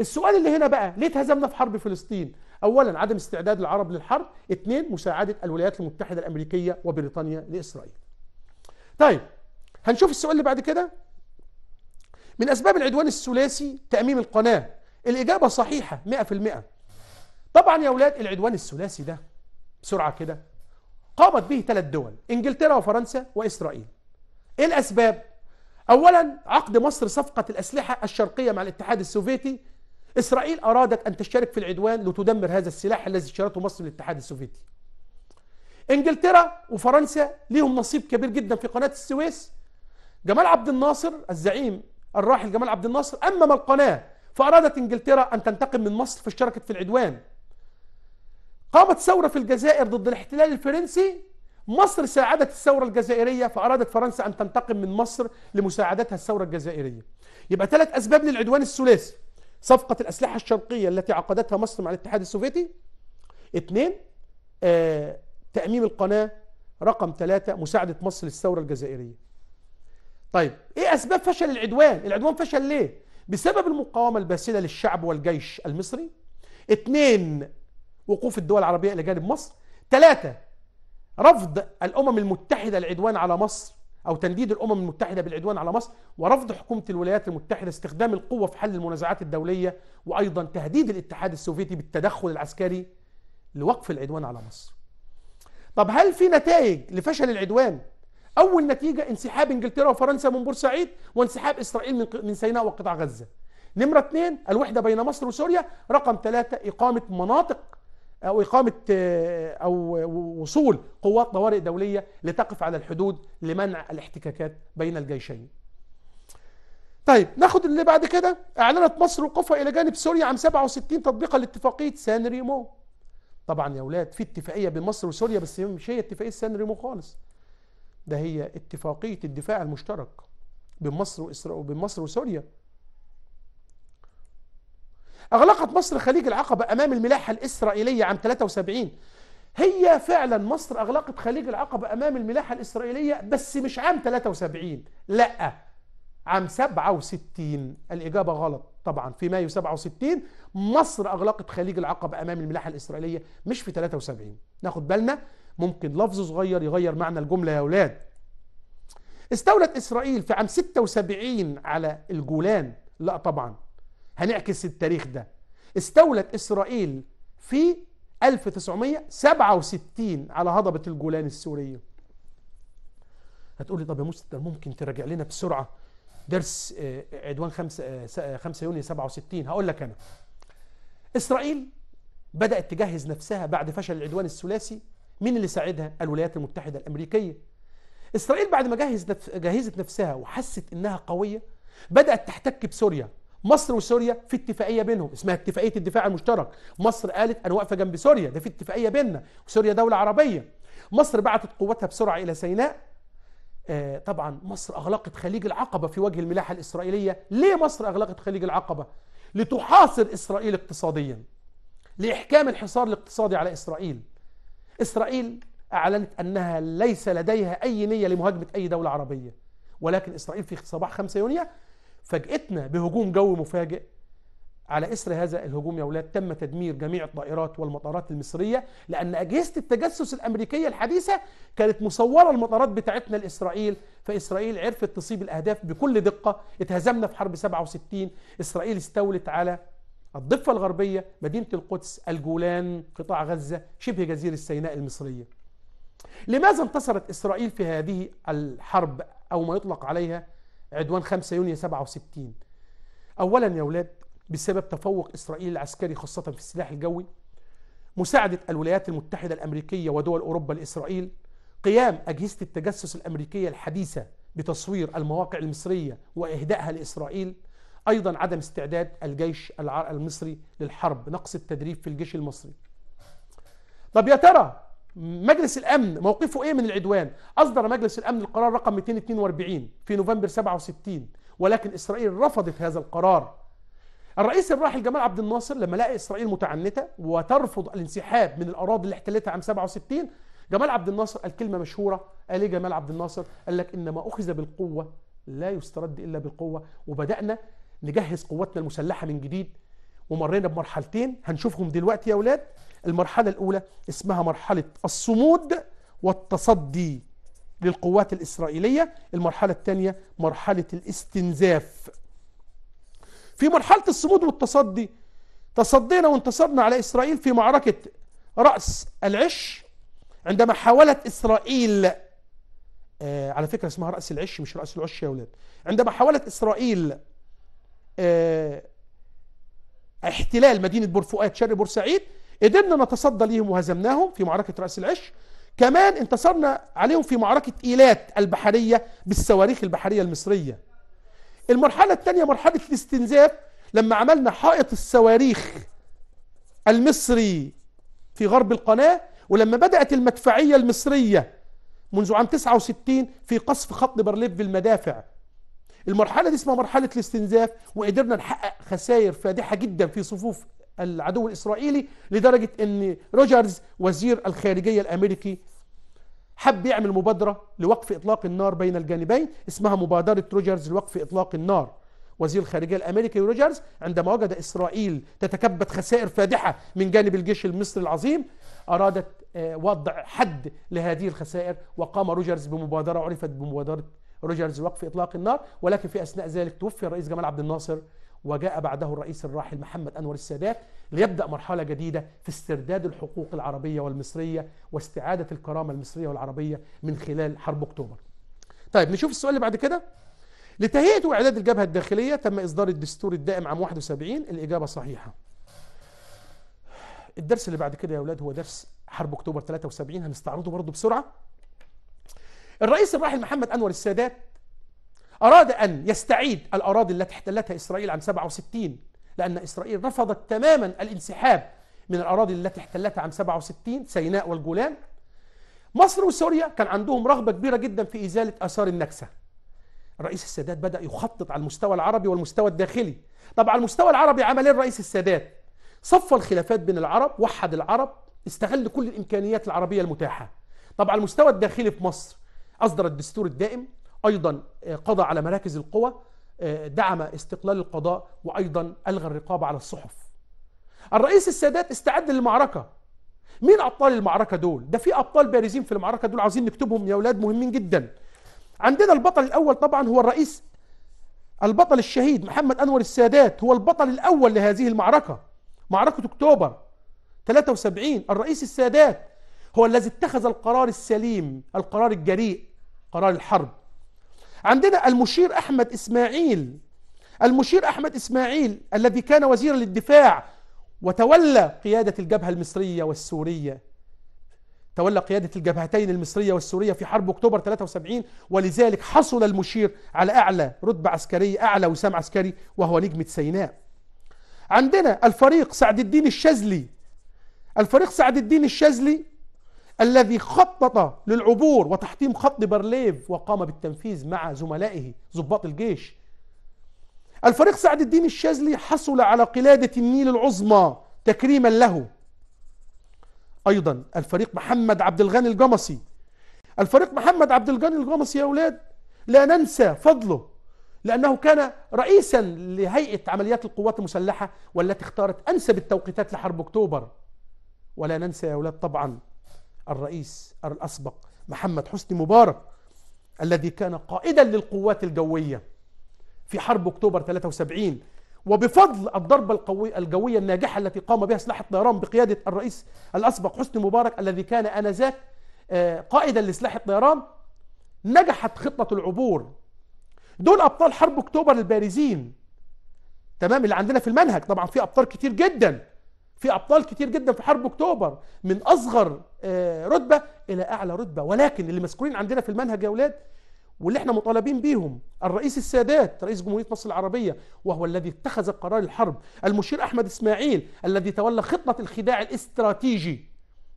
السؤال اللي هنا بقى ليه اتهزمنا في حرب فلسطين أولا عدم استعداد العرب للحرب اثنين مساعدة الولايات المتحدة الأمريكية وبريطانيا لإسرائيل طيب هنشوف السؤال اللي بعد كده من أسباب العدوان الثلاثي تأميم القناة الإجابة صحيحة 100% طبعا يا أولاد العدوان الثلاثي ده بسرعة كده قامت به ثلاث دول إنجلترا وفرنسا وإسرائيل إيه الأسباب؟ أولا عقد مصر صفقة الأسلحة الشرقية مع الاتحاد السوفيتي إسرائيل أرادت أن تشترك في العدوان لتدمر هذا السلاح الذي اشترته مصر للاتحاد السوفيتي إنجلترا وفرنسا ليهم نصيب كبير جدا في قناة السويس جمال عبد الناصر الزعيم الراحل جمال عبد الناصر أمم القناة فأرادت إنجلترا أن تنتقم من مصر فاشتركت في العدوان قامت ثورة في الجزائر ضد الاحتلال الفرنسي مصر ساعدت الثورة الجزائرية فأرادت فرنسا أن تنتقم من مصر لمساعدتها الثورة الجزائرية يبقى ثلاث أسباب للعدوان الثلاثي صفقة الأسلحة الشرقية التي عقدتها مصر مع الاتحاد السوفيتي اثنين آه تأميم القناة رقم ثلاثة مساعدة مصر للثورة الجزائرية طيب ايه اسباب فشل العدوان العدوان فشل ليه بسبب المقاومه الباسله للشعب والجيش المصري اثنين وقوف الدول العربيه الى جانب مصر ثلاثه رفض الامم المتحده العدوان على مصر او تنديد الامم المتحده بالعدوان على مصر ورفض حكومه الولايات المتحده استخدام القوه في حل المنازعات الدوليه وايضا تهديد الاتحاد السوفيتي بالتدخل العسكري لوقف العدوان على مصر طب هل في نتائج لفشل العدوان اول نتيجه انسحاب انجلترا وفرنسا من بورسعيد وانسحاب اسرائيل من من سيناء وقطاع غزه نمره اثنين الوحده بين مصر وسوريا رقم ثلاثه اقامه مناطق او اقامه آه، او وصول قوات طوارئ دوليه لتقف على الحدود لمنع الاحتكاكات بين الجيشين طيب ناخد اللي بعد كده اعلنت مصر وقوفها الى جانب سوريا عام 67 تطبيقا لاتفاقيه سان ريمو طبعا يا اولاد في اتفاقيه بين مصر وسوريا بس مش هي اتفاقيه سان ريمو خالص ده هي اتفاقية الدفاع المشترك بين مصر وإسرائيل وبين مصر وسوريا أغلقت مصر خليج العقبة أمام الملاحة الإسرائيلية عام 73 هي فعلا مصر أغلقت خليج العقبة أمام الملاحة الإسرائيلية بس مش عام 73 لأ عام 67 الإجابة غلط طبعا في مايو 67 مصر أغلقت خليج العقبة أمام الملاحة الإسرائيلية مش في 73 ناخد بالنا ممكن لفظ صغير يغير معنى الجملة يا أولاد استولت إسرائيل في عام 76 على الجولان لا طبعا هنعكس التاريخ ده استولت إسرائيل في 1967 على هضبة الجولان السورية هتقولي طب يا موسى ممكن تراجع لنا بسرعة درس آه، عدوان 5 آه، يونيو 67 هقول لك أنا إسرائيل بدأت تجهز نفسها بعد فشل العدوان الثلاثي مين اللي ساعدها الولايات المتحدة الأمريكية إسرائيل بعد ما جهزت نفسها وحست إنها قوية بدأت تحتك بسوريا مصر وسوريا في اتفاقيه بينهم اسمها اتفاقيه الدفاع المشترك مصر قالت انا واقفه جنب سوريا ده في اتفاقيه بيننا وسوريا دوله عربيه مصر بعتت قوتها بسرعه الى سيناء آه، طبعا مصر اغلقت خليج العقبه في وجه الملاحه الاسرائيليه ليه مصر اغلقت خليج العقبه لتحاصر اسرائيل اقتصاديا لاحكام الحصار الاقتصادي على اسرائيل إسرائيل أعلنت أنها ليس لديها أي نية لمهاجمة أي دولة عربية ولكن إسرائيل في صباح 5 يونيو فاجئتنا بهجوم جوي مفاجئ على إثر هذا الهجوم يا أولاد تم تدمير جميع الطائرات والمطارات المصرية لأن أجهزة التجسس الأمريكية الحديثة كانت مصورة المطارات بتاعتنا لإسرائيل فإسرائيل عرفت تصيب الأهداف بكل دقة اتهزمنا في حرب 67 إسرائيل استولت على الضفة الغربية مدينة القدس الجولان قطاع غزة شبه جزيرة سيناء المصرية لماذا انتصرت إسرائيل في هذه الحرب أو ما يطلق عليها عدوان 5 يونيو 67 أولا يا أولاد بسبب تفوق إسرائيل العسكري خاصة في السلاح الجوي مساعدة الولايات المتحدة الأمريكية ودول أوروبا لإسرائيل قيام أجهزة التجسس الأمريكية الحديثة بتصوير المواقع المصرية وإهدائها لإسرائيل أيضا عدم استعداد الجيش المصري للحرب نقص التدريب في الجيش المصري طب يا ترى مجلس الأمن موقفه إيه من العدوان أصدر مجلس الأمن القرار رقم 242 في نوفمبر 67 ولكن إسرائيل رفضت هذا القرار الرئيس الراحل جمال عبد الناصر لما لقى إسرائيل متعنتة وترفض الانسحاب من الأراضي اللي احتلتها عام 67 جمال عبد الناصر الكلمة مشهورة قال إيه جمال عبد الناصر قال لك إنما أخذ بالقوة لا يسترد إلا بالقوة وبدأنا نجهز قواتنا المسلحه من جديد ومرينا بمرحلتين هنشوفهم دلوقتي يا اولاد المرحله الاولى اسمها مرحله الصمود والتصدي للقوات الاسرائيليه المرحله الثانيه مرحله الاستنزاف في مرحله الصمود والتصدي تصدينا وانتصرنا على اسرائيل في معركه راس العش عندما حاولت اسرائيل آه على فكره اسمها راس العش مش راس العش يا اولاد عندما حاولت اسرائيل آه، احتلال مدينة بورفؤاد شر شرق بورسعيد قدرنا نتصدى ليهم وهزمناهم في معركة رأس العش كمان انتصرنا عليهم في معركة إيلات البحرية بالصواريخ البحرية المصرية المرحلة الثانية مرحلة الاستنزاف لما عملنا حائط الصواريخ المصري في غرب القناة ولما بدأت المدفعية المصرية منذ عام 69 في قصف خط برليف بالمدافع المرحلة دي اسمها مرحلة الاستنزاف وقدرنا نحقق خسائر فادحة جدا في صفوف العدو الإسرائيلي لدرجة أن روجرز وزير الخارجية الأمريكي حب يعمل مبادرة لوقف إطلاق النار بين الجانبين اسمها مبادرة روجرز لوقف إطلاق النار وزير الخارجية الأمريكي روجرز عندما وجد إسرائيل تتكبد خسائر فادحة من جانب الجيش المصري العظيم أرادت آه، وضع حد لهذه الخسائر وقام روجرز بمبادرة عرفت بمبادرة روجرز وقف اطلاق النار ولكن في اثناء ذلك توفي الرئيس جمال عبد الناصر وجاء بعده الرئيس الراحل محمد انور السادات ليبدا مرحله جديده في استرداد الحقوق العربيه والمصريه واستعاده الكرامه المصريه والعربيه من خلال حرب اكتوبر. طيب نشوف السؤال اللي بعد كده. لتهيئه واعداد الجبهه الداخليه تم اصدار الدستور الدائم عام 71 الاجابه صحيحه. الدرس اللي بعد كده يا اولاد هو درس حرب اكتوبر 73 هنستعرضه برضه بسرعه الرئيس الراحل محمد أنور السادات أراد أن يستعيد الأراضي التي احتلتها إسرائيل عام 67 لأن إسرائيل رفضت تماما الانسحاب من الأراضي التي احتلتها عام 67 سيناء والجولان مصر وسوريا كان عندهم رغبة كبيرة جدا في إزالة آثار النكسة الرئيس السادات بدأ يخطط على المستوى العربي والمستوى الداخلي طب على المستوى العربي عمل ايه الرئيس السادات صفى الخلافات بين العرب وحد العرب استغل كل الإمكانيات العربية المتاحة طب على المستوى الداخلي في مصر أصدر الدستور الدائم أيضا آه، قضى على مراكز القوى آه، دعم استقلال القضاء وأيضا ألغى الرقابة على الصحف الرئيس السادات استعد للمعركة مين أبطال المعركة دول؟ ده في أبطال بارزين في المعركة دول عاوزين نكتبهم يا أولاد مهمين جدا عندنا البطل الأول طبعا هو الرئيس البطل الشهيد محمد أنور السادات هو البطل الأول لهذه المعركة معركة أكتوبر 73 الرئيس السادات هو الذي اتخذ القرار السليم القرار الجريء قرار الحرب عندنا المشير أحمد إسماعيل المشير أحمد إسماعيل الذي كان وزيرا للدفاع وتولى قيادة الجبهة المصرية والسورية تولى قيادة الجبهتين المصرية والسورية في حرب أكتوبر 73 ولذلك حصل المشير على أعلى رتبة عسكرية أعلى وسام عسكري وهو نجمة سيناء عندنا الفريق سعد الدين الشاذلي الفريق سعد الدين الشاذلي الذي خطط للعبور وتحطيم خط برليف وقام بالتنفيذ مع زملائه ضباط الجيش الفريق سعد الدين الشاذلي حصل على قلادة النيل العظمى تكريما له أيضا الفريق محمد عبد الغني الجمصي الفريق محمد عبد الغني الجمصي يا أولاد لا ننسى فضله لأنه كان رئيسا لهيئة عمليات القوات المسلحة والتي اختارت أنسب التوقيتات لحرب أكتوبر ولا ننسى يا أولاد طبعا الرئيس الأسبق محمد حسني مبارك الذي كان قائدا للقوات الجوية في حرب أكتوبر 73 وبفضل الضربة القوية الجوية الناجحة التي قام بها سلاح الطيران بقيادة الرئيس الأسبق حسني مبارك الذي كان آنذاك آه، قائدا لسلاح الطيران نجحت خطة العبور دول أبطال حرب أكتوبر البارزين تمام اللي عندنا في المنهج طبعا في أبطال كتير جدا في ابطال كتير جدا في حرب اكتوبر من اصغر آه، رتبه الى اعلى رتبه ولكن اللي مسكونين عندنا في المنهج يا اولاد واللي احنا مطالبين بيهم الرئيس السادات رئيس جمهوريه مصر العربيه وهو الذي اتخذ قرار الحرب المشير احمد اسماعيل الذي تولى خطه الخداع الاستراتيجي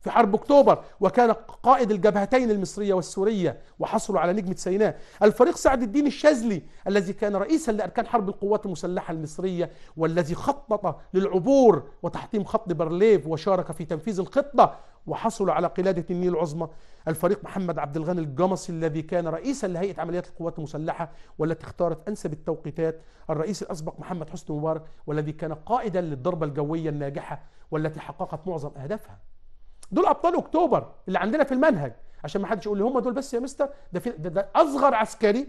في حرب اكتوبر وكان قائد الجبهتين المصرية والسورية وحصلوا على نجمة سيناء الفريق سعد الدين الشاذلي الذي كان رئيسا لأركان حرب القوات المسلحة المصرية والذي خطط للعبور وتحطيم خط برليف وشارك في تنفيذ الخطة وحصلوا على قلادة النيل العظمى الفريق محمد عبد الغني الجمصي الذي كان رئيسا لهيئة عمليات القوات المسلحة والتي اختارت أنسب التوقيتات الرئيس الأسبق محمد حسني مبارك والذي كان قائدا للضربة الجوية الناجحة والتي حققت معظم أهدافها دول ابطال اكتوبر اللي عندنا في المنهج عشان ما حدش يقول لي هم دول بس يا مستر ده, في ده, ده اصغر عسكري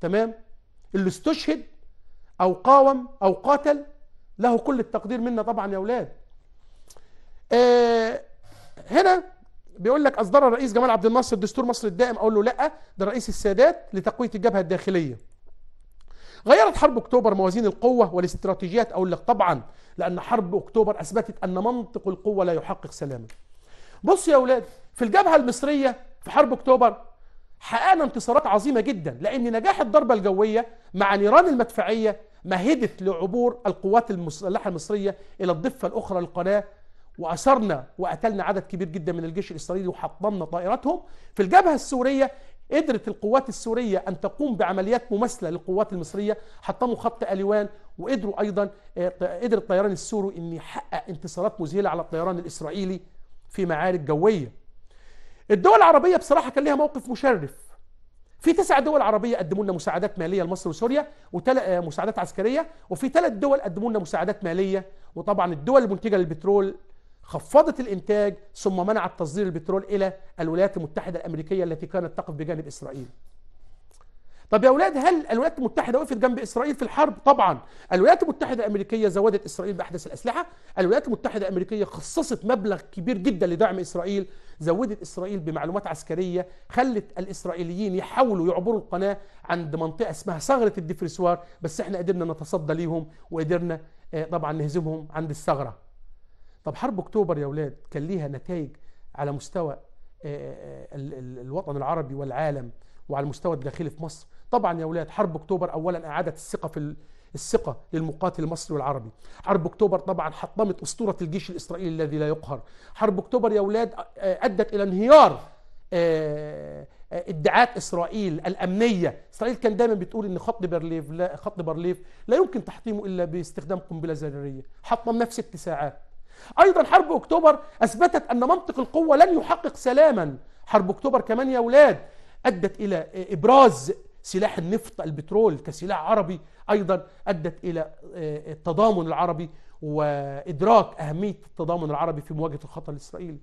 تمام اللي استشهد او قاوم او قاتل له كل التقدير منا طبعا يا اولاد آه هنا بيقول لك اصدر الرئيس جمال عبد الناصر دستور مصر الدائم اقول له لا ده رئيس السادات لتقويه الجبهه الداخليه غيرت حرب اكتوبر موازين القوه والاستراتيجيات اقول لك طبعا لان حرب اكتوبر اثبتت ان منطق القوه لا يحقق سلاما بص يا اولاد في الجبهة المصرية في حرب اكتوبر حققنا انتصارات عظيمة جدا لان نجاح الضربة الجوية مع نيران المدفعية مهدت لعبور القوات المسلحة المصرية الى الضفة الاخرى للقناة وأسرنا وقتلنا عدد كبير جدا من الجيش الإسرائيلي وحطمنا طائراتهم في الجبهة السورية قدرت القوات السورية أن تقوم بعمليات مماثلة للقوات المصرية حطموا خط أليوان وقدروا أيضا آه، قدر الطيران السوري أن يحقق انتصارات مذهلة على الطيران الإسرائيلي في معارك جوية الدول العربية بصراحة كان لها موقف مشرف في تسع دول عربية قدموا لنا مساعدات مالية لمصر وسوريا وتل... آه، مساعدات عسكرية وفي ثلاث دول قدموا لنا مساعدات مالية وطبعا الدول المنتجة للبترول خفضت الإنتاج ثم منعت تصدير البترول إلى الولايات المتحدة الأمريكية التي كانت تقف بجانب إسرائيل طب يا اولاد هل الولايات المتحده وقفت جنب اسرائيل في الحرب؟ طبعا الولايات المتحده الامريكيه زودت اسرائيل باحدث الاسلحه، الولايات المتحده الامريكيه خصصت مبلغ كبير جدا لدعم اسرائيل، زودت اسرائيل بمعلومات عسكريه، خلت الاسرائيليين يحاولوا يعبروا القناه عند منطقه اسمها ثغره الدفرسوار، بس احنا قدرنا نتصدى ليهم وقدرنا آه، طبعا نهزمهم عند الثغره. طب حرب اكتوبر يا اولاد كان ليها نتائج على مستوى آه، آه، الوطن العربي والعالم وعلى المستوى الداخلي في مصر طبعا يا اولاد حرب اكتوبر اولا اعادت الثقه في الثقه للمقاتل المصري والعربي حرب اكتوبر طبعا حطمت اسطوره الجيش الاسرائيلي الذي لا يقهر حرب اكتوبر يا اولاد آه، ادت الى انهيار آه، آه، ادعاءات اسرائيل الامنيه اسرائيل كان دايما بتقول ان خط برليف لا خط برليف لا يمكن تحطيمه الا باستخدام قنبله ذريه حطم نفس اتساعات ايضا حرب اكتوبر اثبتت ان منطق القوه لن يحقق سلاما حرب اكتوبر كمان يا اولاد ادت الى ابراز سلاح النفط البترول كسلاح عربي أيضا أدت إلى آه، التضامن العربي وإدراك أهمية التضامن العربي في مواجهة الخطر الإسرائيلي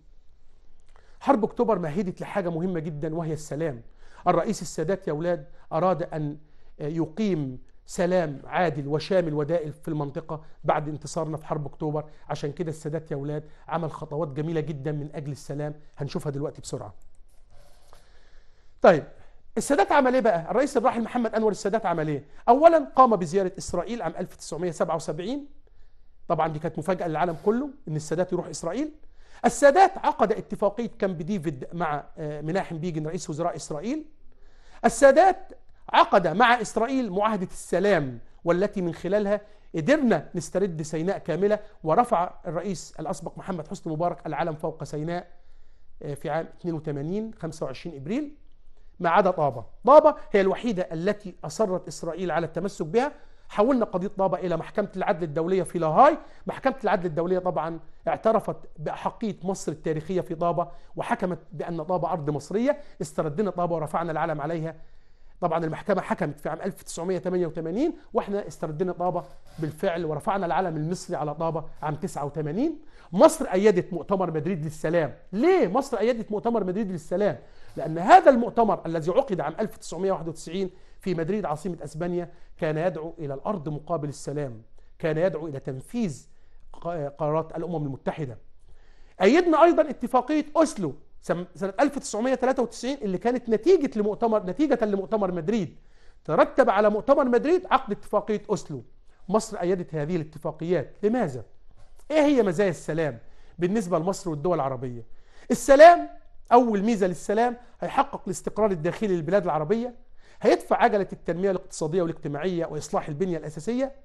حرب أكتوبر مهدت لحاجة مهمة جدا وهي السلام الرئيس السادات يا أولاد أراد أن آه، يقيم سلام عادل وشامل ودائل في المنطقة بعد انتصارنا في حرب أكتوبر عشان كده السادات يا أولاد عمل خطوات جميلة جدا من أجل السلام هنشوفها دلوقتي بسرعة طيب السادات عمل ايه بقى؟ الرئيس الراحل محمد انور السادات عمل ايه؟ اولا قام بزياره اسرائيل عام 1977 طبعا دي كانت مفاجاه للعالم كله ان السادات يروح اسرائيل السادات عقد اتفاقيه كامب ديفيد مع آه، مناحم بيجن رئيس وزراء اسرائيل السادات عقد مع اسرائيل معاهده السلام والتي من خلالها قدرنا نسترد سيناء كامله ورفع الرئيس الاسبق محمد حسني مبارك العلم فوق سيناء آه، في عام 82 25 ابريل ما عدا طابة طابة هي الوحيدة التي أصرت إسرائيل على التمسك بها حولنا قضية طابة إلى محكمة العدل الدولية في لاهاي محكمة العدل الدولية طبعا اعترفت بأحقية مصر التاريخية في طابة وحكمت بأن طابة أرض مصرية استردنا طابة ورفعنا العلم عليها طبعا المحكمة حكمت في عام 1988 واحنا استردنا طابة بالفعل ورفعنا العلم المصري على طابة عام 89 مصر أيدت مؤتمر مدريد للسلام ليه مصر أيدت مؤتمر مدريد للسلام لأن هذا المؤتمر الذي عقد عام 1991 في مدريد عاصمة أسبانيا كان يدعو إلى الأرض مقابل السلام كان يدعو إلى تنفيذ قرارات الأمم المتحدة أيدنا أيضا اتفاقية أسلو سنة 1993 اللي كانت نتيجة لمؤتمر نتيجة لمؤتمر مدريد ترتب على مؤتمر مدريد عقد اتفاقية أسلو مصر أيدت هذه الاتفاقيات لماذا؟ إيه هي مزايا السلام بالنسبة لمصر والدول العربية؟ السلام أول ميزة للسلام هيحقق الاستقرار الداخلي للبلاد العربية هيدفع عجلة التنمية الاقتصادية والاجتماعية وإصلاح البنية الأساسية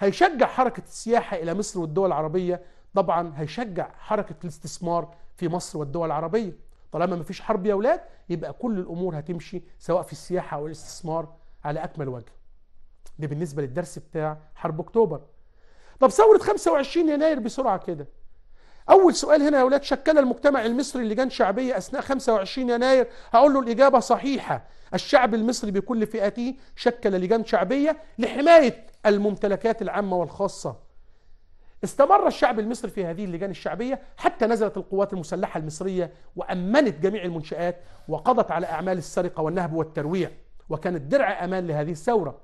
هيشجع حركة السياحة إلى مصر والدول العربية طبعا هيشجع حركة الاستثمار في مصر والدول العربية طالما مفيش حرب يا أولاد يبقى كل الأمور هتمشي سواء في السياحة أو الاستثمار على أكمل وجه ده بالنسبة للدرس بتاع حرب أكتوبر طب ثورة 25 يناير بسرعة كده أول سؤال هنا يا أولاد شكل المجتمع المصري لجان شعبية أثناء 25 يناير هقول له الإجابة صحيحة الشعب المصري بكل فئاته شكل لجان شعبية لحماية الممتلكات العامة والخاصة استمر الشعب المصري في هذه اللجان الشعبية حتى نزلت القوات المسلحة المصرية وأمنت جميع المنشآت وقضت على أعمال السرقة والنهب والترويع وكانت درع أمان لهذه الثورة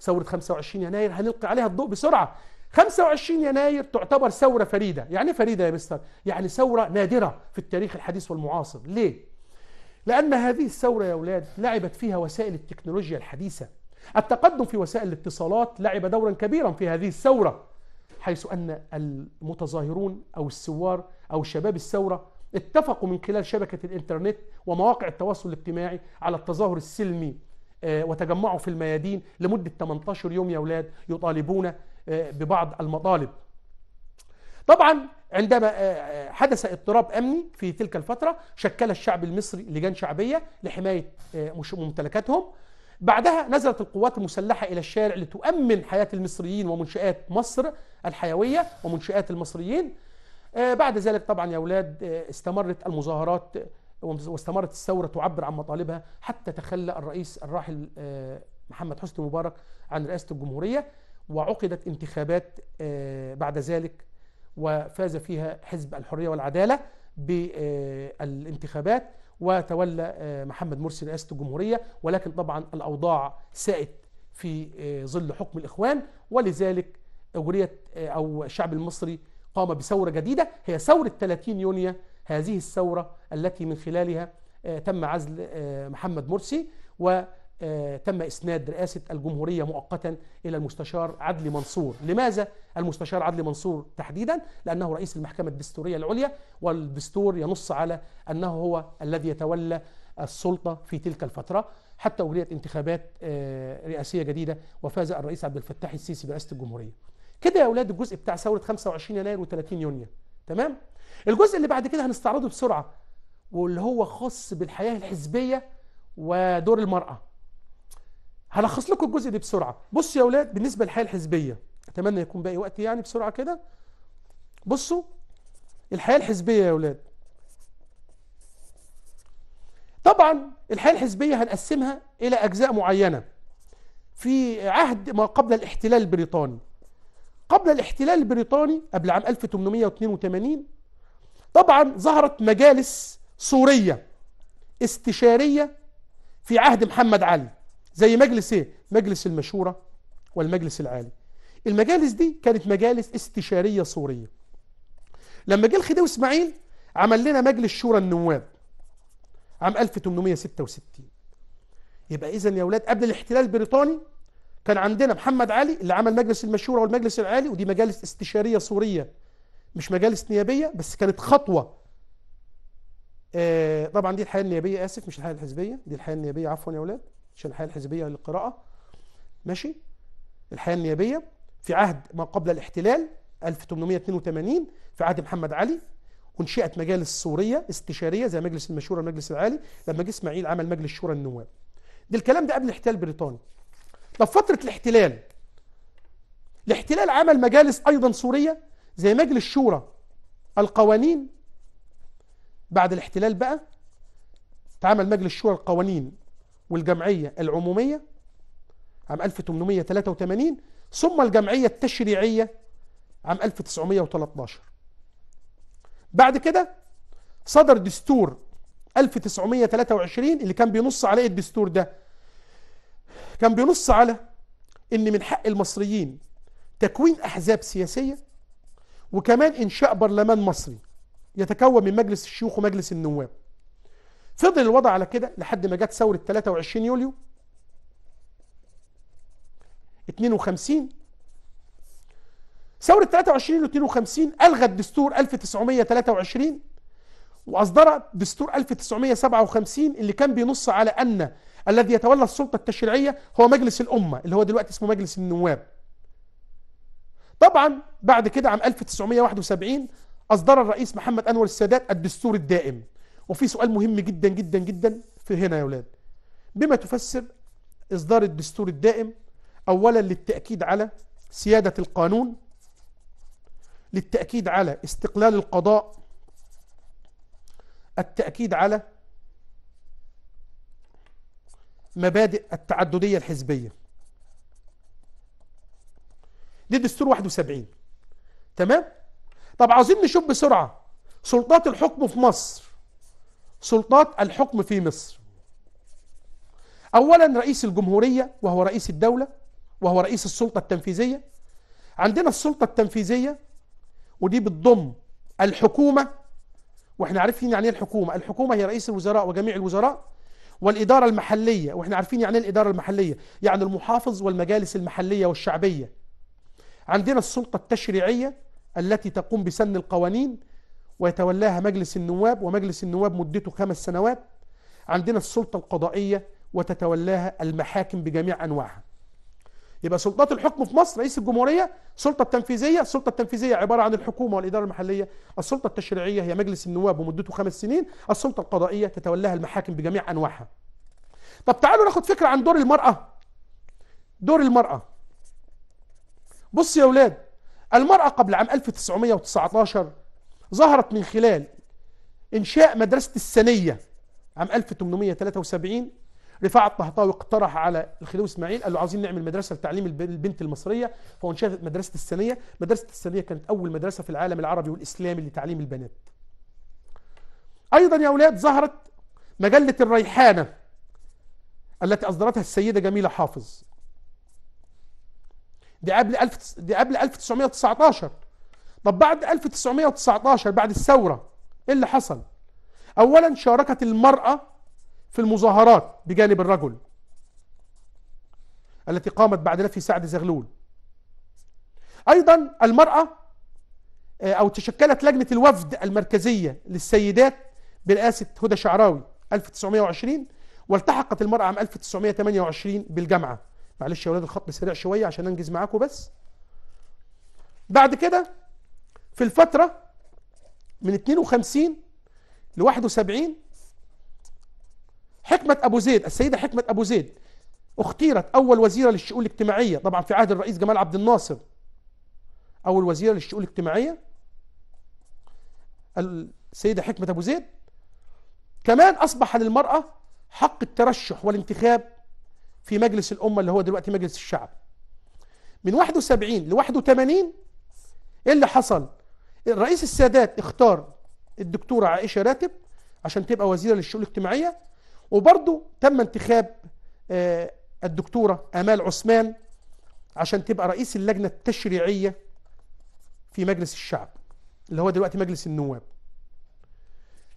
ثورة 25 يناير هنلقي عليها الضوء بسرعة 25 يناير تعتبر ثورة فريدة يعني إيه فريدة يا مستر يعني ثورة نادرة في التاريخ الحديث والمعاصر ليه؟ لأن هذه الثورة يا أولاد لعبت فيها وسائل التكنولوجيا الحديثة التقدم في وسائل الاتصالات لعب دورا كبيرا في هذه الثورة حيث أن المتظاهرون أو الثوار أو شباب الثورة اتفقوا من خلال شبكة الإنترنت ومواقع التواصل الاجتماعي على التظاهر السلمي آه، وتجمعوا في الميادين لمدة 18 يوم يا أولاد يطالبون آه، ببعض المطالب طبعا عندما آه، آه، حدث اضطراب امني في تلك الفتره شكل الشعب المصري لجان شعبيه لحمايه ممتلكاتهم بعدها نزلت القوات المسلحه الى الشارع لتؤمن حياه المصريين ومنشات مصر الحيويه ومنشات المصريين بعد ذلك طبعا يا اولاد استمرت المظاهرات واستمرت الثوره تعبر عن مطالبها حتى تخلى الرئيس الراحل محمد حسني مبارك عن رئاسه الجمهوريه وعقدت انتخابات آه، بعد ذلك وفاز فيها حزب الحرية والعدالة بالانتخابات آه، وتولى آه، محمد مرسي رئاسة الجمهورية ولكن طبعا الأوضاع ساءت في ظل حكم الإخوان ولذلك أجريت أو الشعب المصري قام بثورة جديدة هي ثورة 30 يونيو هذه الثورة التي من خلالها تم عزل محمد مرسي و آه، تم اسناد رئاسه الجمهوريه مؤقتا الى المستشار عدلي منصور، لماذا المستشار عدلي منصور تحديدا؟ لانه رئيس المحكمه الدستوريه العليا والدستور ينص على انه هو الذي يتولى السلطه في تلك الفتره حتى اجريت انتخابات آه، رئاسيه جديده وفاز الرئيس عبد الفتاح السيسي برئاسه الجمهوريه. كده يا اولاد الجزء بتاع ثوره 25 يناير و30 يونيو تمام؟ الجزء اللي بعد كده هنستعرضه بسرعه واللي هو خاص بالحياه الحزبيه ودور المراه. هلخص لكم الجزء ده بسرعه بصوا يا اولاد بالنسبه للحياه الحزبيه اتمنى يكون باقي وقت يعني بسرعه كده بصوا الحياه الحزبيه يا اولاد طبعا الحياه الحزبيه هنقسمها الى اجزاء معينه في عهد ما قبل الاحتلال البريطاني قبل الاحتلال البريطاني قبل عام 1882 طبعا ظهرت مجالس صورية استشاريه في عهد محمد علي زي مجلس ايه مجلس المشورة والمجلس العالي المجالس دي كانت مجالس استشارية صورية لما جه الخديوي اسماعيل عمل لنا مجلس شورى النواب عام 1866 يبقى اذا يا اولاد قبل الاحتلال البريطاني كان عندنا محمد علي اللي عمل مجلس المشورة والمجلس العالي ودي مجالس استشارية صورية مش مجالس نيابية بس كانت خطوة آه طبعا دي الحياة النيابية آسف مش الحياة الحزبية دي الحياة النيابية عفوا يا اولاد عشان الحياه الحزبيه للقراءه ماشي الحياه النيابيه في عهد ما قبل الاحتلال 1882 في عهد محمد علي انشئت مجالس سوريه استشاريه زي مجلس المشوره والمجلس العالي لما جه اسماعيل عمل مجلس شورى النواب ده الكلام ده قبل الاحتلال البريطاني طب فتره الاحتلال الاحتلال عمل مجالس ايضا سوريه زي مجلس شورى القوانين بعد الاحتلال بقى اتعمل مجلس شورى القوانين والجمعية العمومية عام 1883 ثم الجمعية التشريعية عام 1913 بعد كده صدر دستور 1923 اللي كان بينص على ايه الدستور ده كان بينص على ان من حق المصريين تكوين احزاب سياسيه وكمان انشاء برلمان مصري يتكون من مجلس الشيوخ ومجلس النواب فضل الوضع على كده لحد ما جت ثورة 23 يوليو 52 ثورة 23 يوليو 52 ألغت دستور 1923 وأصدرت دستور 1957 اللي كان بينص على أن الذي يتولى السلطة التشريعية هو مجلس الأمة اللي هو دلوقتي اسمه مجلس النواب طبعا بعد كده عام 1971 أصدر الرئيس محمد أنور السادات الدستور الدائم وفي سؤال مهم جدا جدا جدا في هنا يا ولاد بما تفسر إصدار الدستور الدائم أولا للتأكيد على سيادة القانون للتأكيد على استقلال القضاء التأكيد على مبادئ التعددية الحزبية دي دستور 71 تمام طب عاوزين نشوف بسرعة سلطات الحكم في مصر سلطات الحكم في مصر أولا رئيس الجمهورية وهو رئيس الدولة وهو رئيس السلطة التنفيذية عندنا السلطة التنفيذية ودي بتضم الحكومة واحنا عارفين يعني ايه الحكومة الحكومة هي رئيس الوزراء وجميع الوزراء والإدارة المحلية واحنا عارفين يعني ايه الإدارة المحلية يعني المحافظ والمجالس المحلية والشعبية عندنا السلطة التشريعية التي تقوم بسن القوانين ويتولاها مجلس النواب ومجلس النواب مدته خمس سنوات عندنا السلطة القضائية وتتولاها المحاكم بجميع أنواعها يبقى سلطات الحكم في مصر رئيس الجمهورية السلطة التنفيذية السلطة التنفيذية عبارة عن الحكومة والإدارة المحلية السلطة التشريعية هي مجلس النواب ومدته خمس سنين السلطة القضائية تتولاها المحاكم بجميع أنواعها طب تعالوا ناخد فكرة عن دور المرأة دور المرأة بص يا ولاد المرأة قبل عام 1919 ظهرت من خلال إنشاء مدرسة السنية عام 1873 رفاعة الطهطاوي اقترح على الخديوي اسماعيل قال له عاوزين نعمل مدرسه لتعليم البنت المصريه فانشئت مدرسه السنيه، مدرسه السنيه كانت اول مدرسه في العالم العربي والاسلامي لتعليم البنات. ايضا يا اولاد ظهرت مجله الريحانه التي اصدرتها السيده جميله حافظ. دي قبل 1000 دي قبل 1919 طب بعد 1919 بعد الثورة ايه اللي حصل اولا شاركت المرأة في المظاهرات بجانب الرجل التي قامت بعد نفي سعد زغلول ايضا المرأة آه، او تشكلت لجنة الوفد المركزية للسيدات برئاسة هدى شعراوي 1920 والتحقت المرأة عام 1928 بالجامعة معلش يا ولاد الخط سريع شوية عشان انجز معاكم بس بعد كده في الفترة من 52 ل 71 حكمة أبو زيد السيدة حكمة أبو زيد اختيرت أول وزيرة للشؤون الاجتماعية طبعا في عهد الرئيس جمال عبد الناصر أول وزيرة للشؤون الاجتماعية السيدة حكمة أبو زيد كمان أصبح للمرأة حق الترشح والانتخاب في مجلس الأمة اللي هو دلوقتي مجلس الشعب من 71 ل 81 إيه اللي حصل؟ الرئيس السادات اختار الدكتورة عائشة راتب عشان تبقى وزيرة للشؤون الاجتماعية وبرضو تم انتخاب آه، الدكتورة آمال عثمان عشان تبقى رئيس اللجنة التشريعية في مجلس الشعب اللي هو دلوقتي مجلس النواب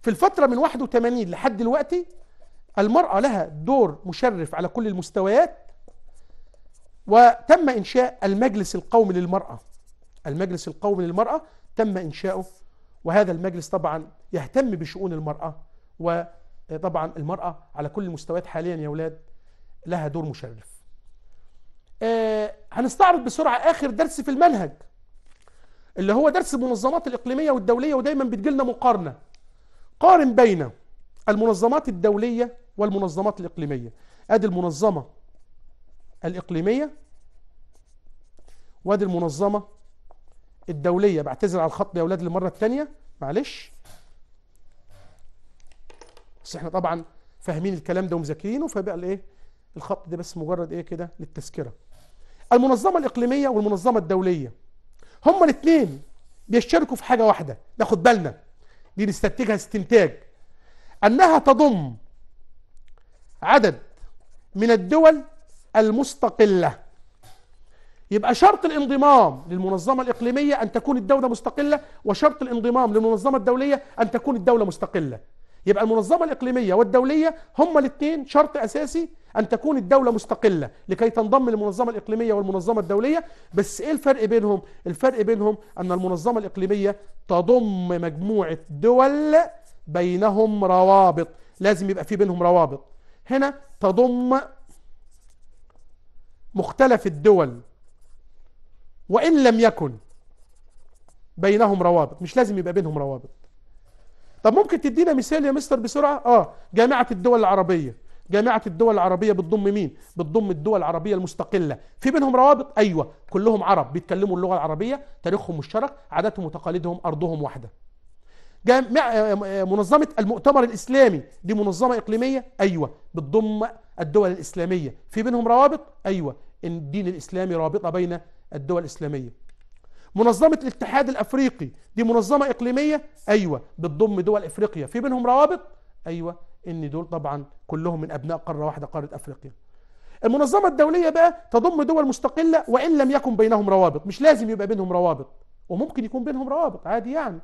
في الفترة من 81 لحد دلوقتي المرأة لها دور مشرف على كل المستويات وتم إنشاء المجلس القومي للمرأة المجلس القومي للمرأة تم إنشاؤه وهذا المجلس طبعا يهتم بشؤون المرأة وطبعا المرأة على كل المستويات حاليا يا أولاد لها دور مشرف آه، هنستعرض بسرعة آخر درس في المنهج اللي هو درس المنظمات الإقليمية والدولية ودايما بتجيلنا مقارنة قارن بين المنظمات الدولية والمنظمات الإقليمية أدي المنظمة الإقليمية وأدي المنظمة الدوليه بعتذر على الخط يا اولاد للمره الثانيه معلش بس احنا طبعا فاهمين الكلام ده ومذاكرينه فبقى الايه الخط ده بس مجرد ايه كده للتذكره المنظمه الاقليميه والمنظمه الدوليه هما الاثنين بيشتركوا في حاجه واحده ناخد بالنا دي نستنتجها استنتاج انها تضم عدد من الدول المستقله يبقى شرط الانضمام للمنظمة الإقليمية أن تكون الدولة مستقلة وشرط الانضمام للمنظمة الدولية أن تكون الدولة مستقلة يبقى المنظمة الإقليمية والدولية هما الاثنين شرط أساسي أن تكون الدولة مستقلة لكي تنضم للمنظمة الإقليمية والمنظمة الدولية بس إيه الفرق بينهم؟ الفرق بينهم أن المنظمة الإقليمية تضم مجموعة دول بينهم روابط لازم يبقى في بينهم روابط هنا تضم مختلف الدول وإن لم يكن بينهم روابط مش لازم يبقى بينهم روابط طب ممكن تدينا مثال يا مستر بسرعة آه جامعة الدول العربية جامعة الدول العربية بتضم مين؟ بتضم الدول العربية المستقلة، في بينهم روابط؟ أيوه، كلهم عرب بيتكلموا اللغة العربية، تاريخهم مشترك، عاداتهم وتقاليدهم، أرضهم واحدة. جامع آه، منظمة المؤتمر الإسلامي دي منظمة إقليمية؟ أيوه، بتضم الدول الإسلامية، في بينهم روابط؟ أيوه، الدين الإسلامي رابطة بين الدول الإسلامية منظمة الاتحاد الأفريقي دي منظمة إقليمية أيوة بتضم دول إفريقيا في بينهم روابط أيوة إن دول طبعا كلهم من أبناء قارة واحدة قارة أفريقيا المنظمة الدولية بقى تضم دول مستقلة وإن لم يكن بينهم روابط مش لازم يبقى بينهم روابط وممكن يكون بينهم روابط عادي يعني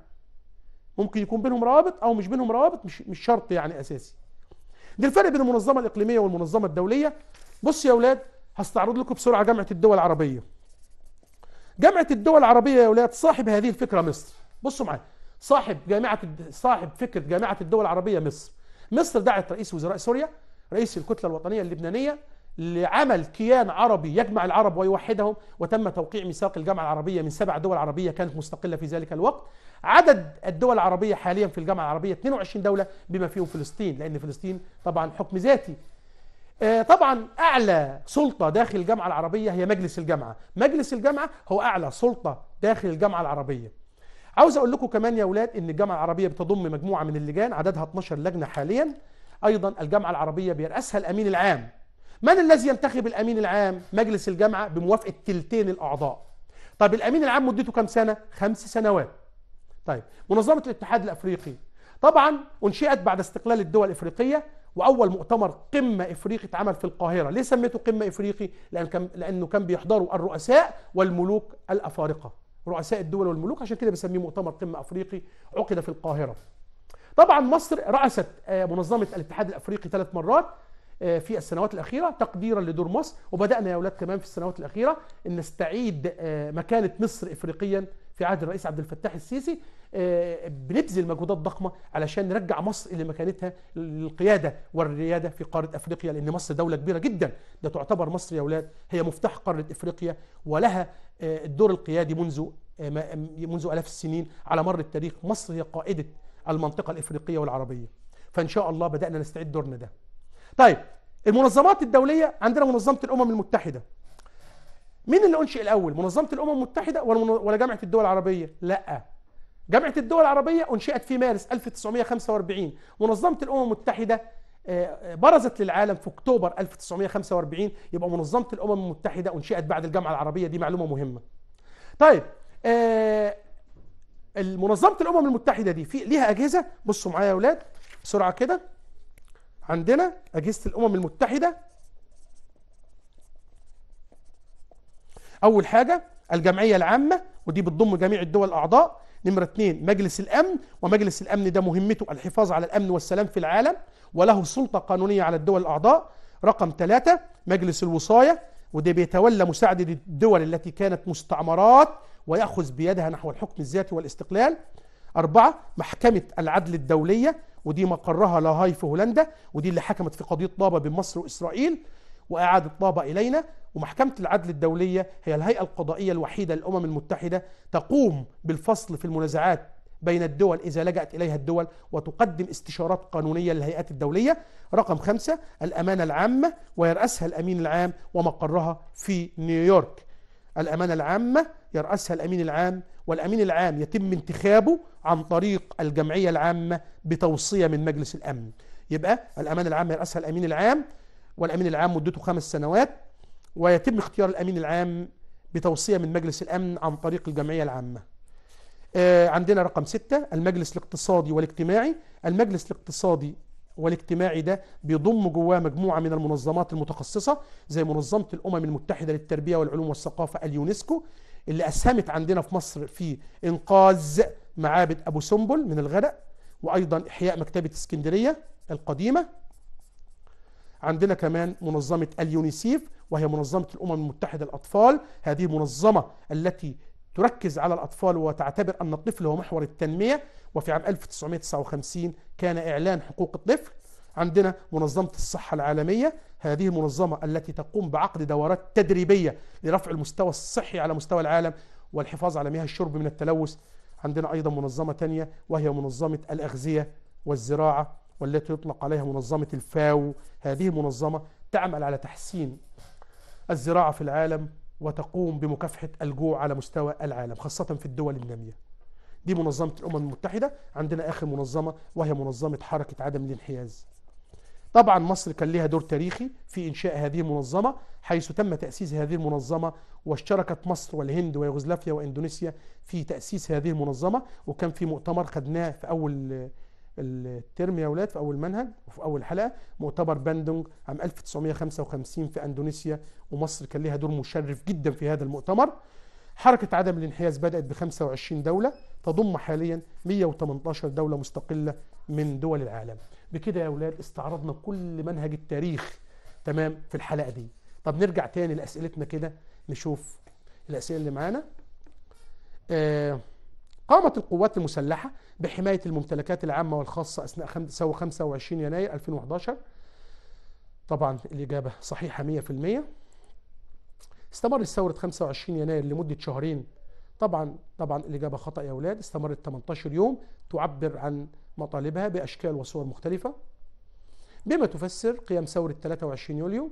ممكن يكون بينهم روابط أو مش بينهم روابط مش, مش شرط يعني أساسي ده الفرق بين المنظمة الإقليمية والمنظمة الدولية بص يا أولاد هستعرض لكم بسرعة جامعة الدول العربية جامعة الدول العربية يا ولاد صاحب هذه الفكرة مصر بصوا معايا صاحب جامعة صاحب فكرة جامعة الدول العربية مصر مصر دعت رئيس وزراء سوريا رئيس الكتلة الوطنية اللبنانية لعمل كيان عربي يجمع العرب ويوحدهم وتم توقيع ميثاق الجامعة العربية من سبع دول عربية كانت مستقلة في ذلك الوقت عدد الدول العربية حاليا في الجامعة العربية 22 دولة بما فيهم فلسطين لأن فلسطين طبعا حكم ذاتي آه، طبعا اعلى سلطه داخل الجامعه العربيه هي مجلس الجامعه مجلس الجامعه هو اعلى سلطه داخل الجامعه العربيه عاوز اقول لكم كمان يا اولاد ان الجامعه العربيه بتضم مجموعه من اللجان عددها 12 لجنه حاليا ايضا الجامعه العربيه بيرأسها الامين العام من الذي ينتخب الامين العام مجلس الجامعه بموافقه ثلثين الاعضاء طب الامين العام مدته كام سنه خمس سنوات طيب منظمه الاتحاد الافريقي طبعا انشئت بعد استقلال الدول الافريقيه واول مؤتمر قمه افريقي اتعمل في القاهره ليه سميته قمه افريقي لان كان لانه كان بيحضروا الرؤساء والملوك الافارقه رؤساء الدول والملوك عشان كده بنسميه مؤتمر قمه افريقي عقد في القاهره طبعا مصر رأست آه، منظمة الاتحاد الأفريقي ثلاث مرات آه، في السنوات الأخيرة تقديرا لدور مصر وبدأنا يا أولاد كمان في السنوات الأخيرة أن نستعيد آه، مكانة مصر إفريقيا في عهد الرئيس عبد الفتاح السيسي آه، بنبذل مجهودات ضخمه علشان نرجع مصر الى مكانتها للقياده والرياده في قاره افريقيا لان مصر دوله كبيره جدا ده تعتبر مصر يا اولاد هي مفتاح قاره افريقيا ولها آه، الدور القيادي منذ آه، منذ الاف السنين على مر التاريخ مصر هي قائده المنطقه الافريقيه والعربيه فان شاء الله بدانا نستعد دورنا ده طيب المنظمات الدوليه عندنا منظمه الامم المتحده مين اللي انشئ الاول منظمه الامم المتحده ولا جامعه الدول العربيه لا جامعة الدول العربية أنشئت في مارس 1945 منظمة الأمم المتحدة آه، آه، برزت للعالم في أكتوبر 1945 يبقى منظمة الأمم المتحدة أنشئت بعد الجامعة العربية دي معلومة مهمة طيب آه، المنظمة الأمم المتحدة دي في ليها أجهزة بصوا معايا يا أولاد بسرعة كده عندنا أجهزة الأمم المتحدة أول حاجة الجمعية العامة ودي بتضم جميع الدول الأعضاء نمرة اثنين مجلس الأمن ومجلس الأمن ده مهمته الحفاظ على الأمن والسلام في العالم وله سلطة قانونية على الدول الأعضاء رقم ثلاثة مجلس الوصاية وده بيتولى مساعدة الدول التي كانت مستعمرات ويأخذ بيدها نحو الحكم الذاتي والاستقلال أربعة محكمة العدل الدولية ودي مقرها لاهاي في هولندا ودي اللي حكمت في قضية طابة بين مصر وإسرائيل وإعادة طابة إلينا ومحكمة العدل الدولية هي الهيئة القضائية الوحيدة للأمم المتحدة تقوم بالفصل في المنازعات بين الدول إذا لجأت إليها الدول وتقدم استشارات قانونية للهيئات الدولية رقم خمسة الأمانة العامة ويرأسها الأمين العام ومقرها في نيويورك الأمانة العامة يرأسها الأمين العام والأمين العام يتم انتخابه عن طريق الجمعية العامة بتوصية من مجلس الأمن يبقى الأمانة العامة يرأسها الأمين العام والأمين العام مدته خمس سنوات ويتم اختيار الأمين العام بتوصية من مجلس الأمن عن طريق الجمعية العامة آه، عندنا رقم ستة المجلس الاقتصادي والاجتماعي المجلس الاقتصادي والاجتماعي ده بيضم جواه مجموعة من المنظمات المتخصصة زي منظمة الأمم المتحدة للتربية والعلوم والثقافة اليونسكو اللي أسهمت عندنا في مصر في إنقاذ معابد أبو سمبل من الغرق وأيضا إحياء مكتبة اسكندرية القديمة عندنا كمان منظمة اليونيسيف وهي منظمة الأمم المتحدة للأطفال هذه المنظمة التي تركز على الأطفال وتعتبر أن الطفل هو محور التنمية وفي عام 1959 كان إعلان حقوق الطفل عندنا منظمة الصحة العالمية هذه المنظمة التي تقوم بعقد دورات تدريبية لرفع المستوى الصحي على مستوى العالم والحفاظ على مياه الشرب من التلوث عندنا أيضا منظمة تانية وهي منظمة الأغذية والزراعة والتي يطلق عليها منظمة الفاو هذه المنظمة تعمل على تحسين الزراعة في العالم وتقوم بمكافحة الجوع على مستوى العالم خاصة في الدول النامية دي منظمة الأمم المتحدة عندنا آخر منظمة وهي منظمة حركة عدم الانحياز طبعا مصر كان لها دور تاريخي في إنشاء هذه المنظمة حيث تم تأسيس هذه المنظمة واشتركت مصر والهند ويوغوسلافيا وإندونيسيا في تأسيس هذه المنظمة وكان في مؤتمر خدناه في أول الترم يا اولاد في اول منهج وفي اول حلقه مؤتمر باندونج عام 1955 في اندونيسيا ومصر كان لها دور مشرف جدا في هذا المؤتمر حركه عدم الانحياز بدات ب 25 دوله تضم حاليا 118 دوله مستقله من دول العالم بكده يا اولاد استعرضنا كل منهج التاريخ تمام في الحلقه دي طب نرجع تاني لاسئلتنا كده نشوف الاسئله اللي معانا آه قامت القوات المسلحة بحماية الممتلكات العامة والخاصة أثناء 25 يناير 2011 طبعا الإجابة صحيحة 100% استمرت ثورة 25 يناير لمدة شهرين طبعا طبعا الإجابة خطأ يا أولاد استمرت 18 يوم تعبر عن مطالبها بأشكال وصور مختلفة بما تفسر قيام ثورة 23 يوليو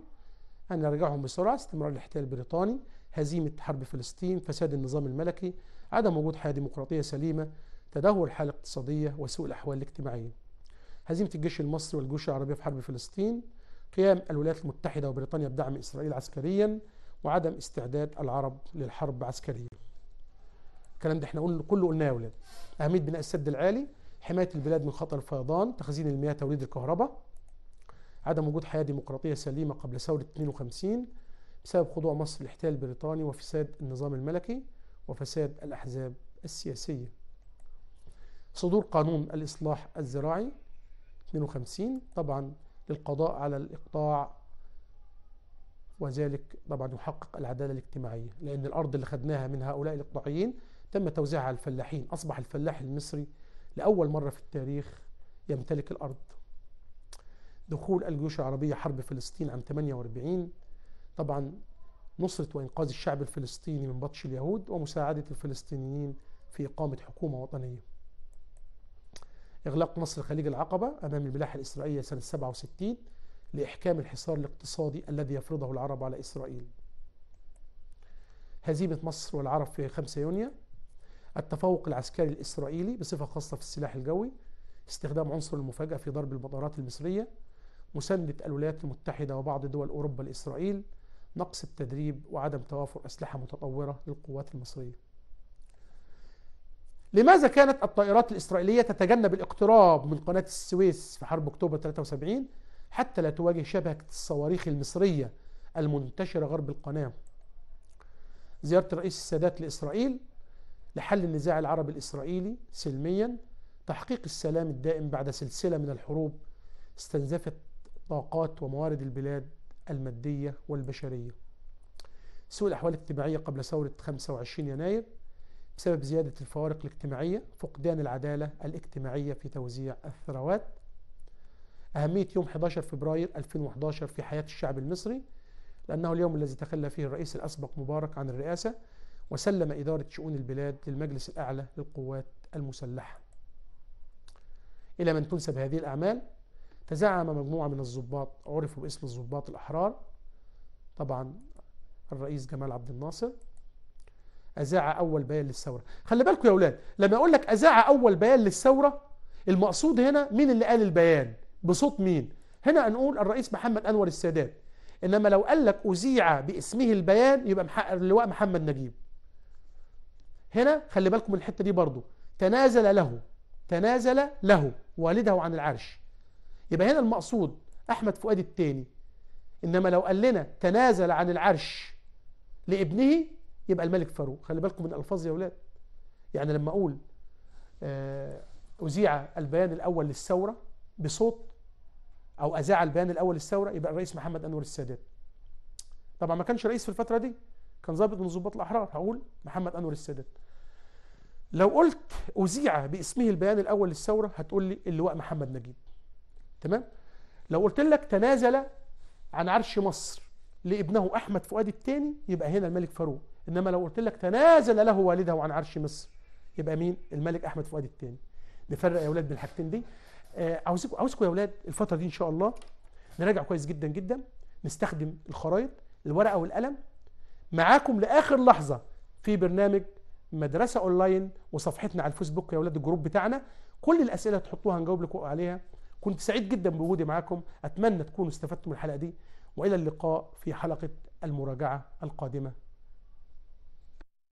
أن نرجعهم بسرعة استمرار الاحتلال البريطاني هزيمة حرب فلسطين فساد النظام الملكي عدم وجود حياة ديمقراطية سليمة تدهور الحالة الاقتصادية وسوء الأحوال الاجتماعية هزيمة الجيش المصري والجيوش العربية في حرب فلسطين قيام الولايات المتحدة وبريطانيا بدعم إسرائيل عسكريا وعدم استعداد العرب للحرب عسكريا الكلام ده احنا قلنا كله قلناه يا ولاد أهمية بناء السد العالي حماية البلاد من خطر الفيضان تخزين المياه توليد الكهرباء عدم وجود حياة ديمقراطية سليمة قبل ثورة 52 بسبب خضوع مصر للاحتلال البريطاني وفساد النظام الملكي وفساد الأحزاب السياسية صدور قانون الإصلاح الزراعي 52 طبعا للقضاء على الإقطاع وذلك طبعا يحقق العدالة الاجتماعية لأن الأرض اللي خدناها من هؤلاء الإقطاعيين تم توزيعها على الفلاحين أصبح الفلاح المصري لأول مرة في التاريخ يمتلك الأرض دخول الجيوش العربية حرب فلسطين عام 48 طبعا نصرة وإنقاذ الشعب الفلسطيني من بطش اليهود ومساعدة الفلسطينيين في إقامة حكومة وطنية إغلاق مصر خليج العقبة أمام الملاحة الإسرائيلية سنة 67 لإحكام الحصار الاقتصادي الذي يفرضه العرب على إسرائيل هزيمة مصر والعرب في 5 يونيو التفوق العسكري الإسرائيلي بصفة خاصة في السلاح الجوي استخدام عنصر المفاجأة في ضرب المطارات المصرية مساندة الولايات المتحدة وبعض دول أوروبا لإسرائيل نقص التدريب وعدم توافر أسلحة متطورة للقوات المصرية لماذا كانت الطائرات الإسرائيلية تتجنب الاقتراب من قناة السويس في حرب أكتوبر 73 حتى لا تواجه شبكة الصواريخ المصرية المنتشرة غرب القناة زيارة الرئيس السادات لإسرائيل لحل النزاع العربي الإسرائيلي سلميا تحقيق السلام الدائم بعد سلسلة من الحروب استنزفت طاقات وموارد البلاد المادية والبشرية سوء الأحوال الاجتماعية قبل ثورة 25 يناير بسبب زيادة الفوارق الاجتماعية فقدان العدالة الاجتماعية في توزيع الثروات أهمية يوم 11 فبراير 2011 في حياة الشعب المصري لأنه اليوم الذي تخلى فيه الرئيس الأسبق مبارك عن الرئاسة وسلم إدارة شؤون البلاد للمجلس الأعلى للقوات المسلحة إلى من تنسب هذه الأعمال تزعم مجموعة من الضباط عرفوا باسم الضباط الأحرار طبعا الرئيس جمال عبد الناصر أذاع أول بيان للثورة خلي بالكم يا أولاد لما أقول لك أذاع أول بيان للثورة المقصود هنا مين اللي قال البيان بصوت مين هنا نقول الرئيس محمد أنور السادات إنما لو قال لك أذيع باسمه البيان يبقى اللواء محمد نجيب هنا خلي بالكم من الحتة دي برضو تنازل له تنازل له والده عن العرش يبقى هنا المقصود أحمد فؤاد الثاني إنما لو قال لنا تنازل عن العرش لابنه يبقى الملك فاروق خلي بالكم من ألفاظ يا ولاد يعني لما أقول آه، أذيع البيان الأول للثورة بصوت أو أذاع البيان الأول للثورة يبقى الرئيس محمد أنور السادات طبعا ما كانش رئيس في الفترة دي كان ضابط من ضباط الأحرار هقول محمد أنور السادات لو قلت أذيع باسمه البيان الأول للثورة هتقول لي اللواء محمد نجيب تمام لو قلت لك تنازل عن عرش مصر لابنه احمد فؤاد الثاني يبقى هنا الملك فاروق انما لو قلت لك تنازل له والده عن عرش مصر يبقى مين الملك احمد فؤاد الثاني نفرق يا اولاد بين الحاجتين دي آه، عاوزكم عاوزكم يا اولاد الفتره دي ان شاء الله نراجع كويس جدا جدا نستخدم الخرائط الورقه والقلم معاكم لاخر لحظه في برنامج مدرسه اونلاين وصفحتنا على الفيسبوك يا اولاد الجروب بتاعنا كل الاسئله تحطوها هنجاوب لكم عليها كنت سعيد جدا بوجودي معاكم أتمنى تكونوا استفدتم من الحلقة دي وإلى اللقاء في حلقة المراجعة القادمة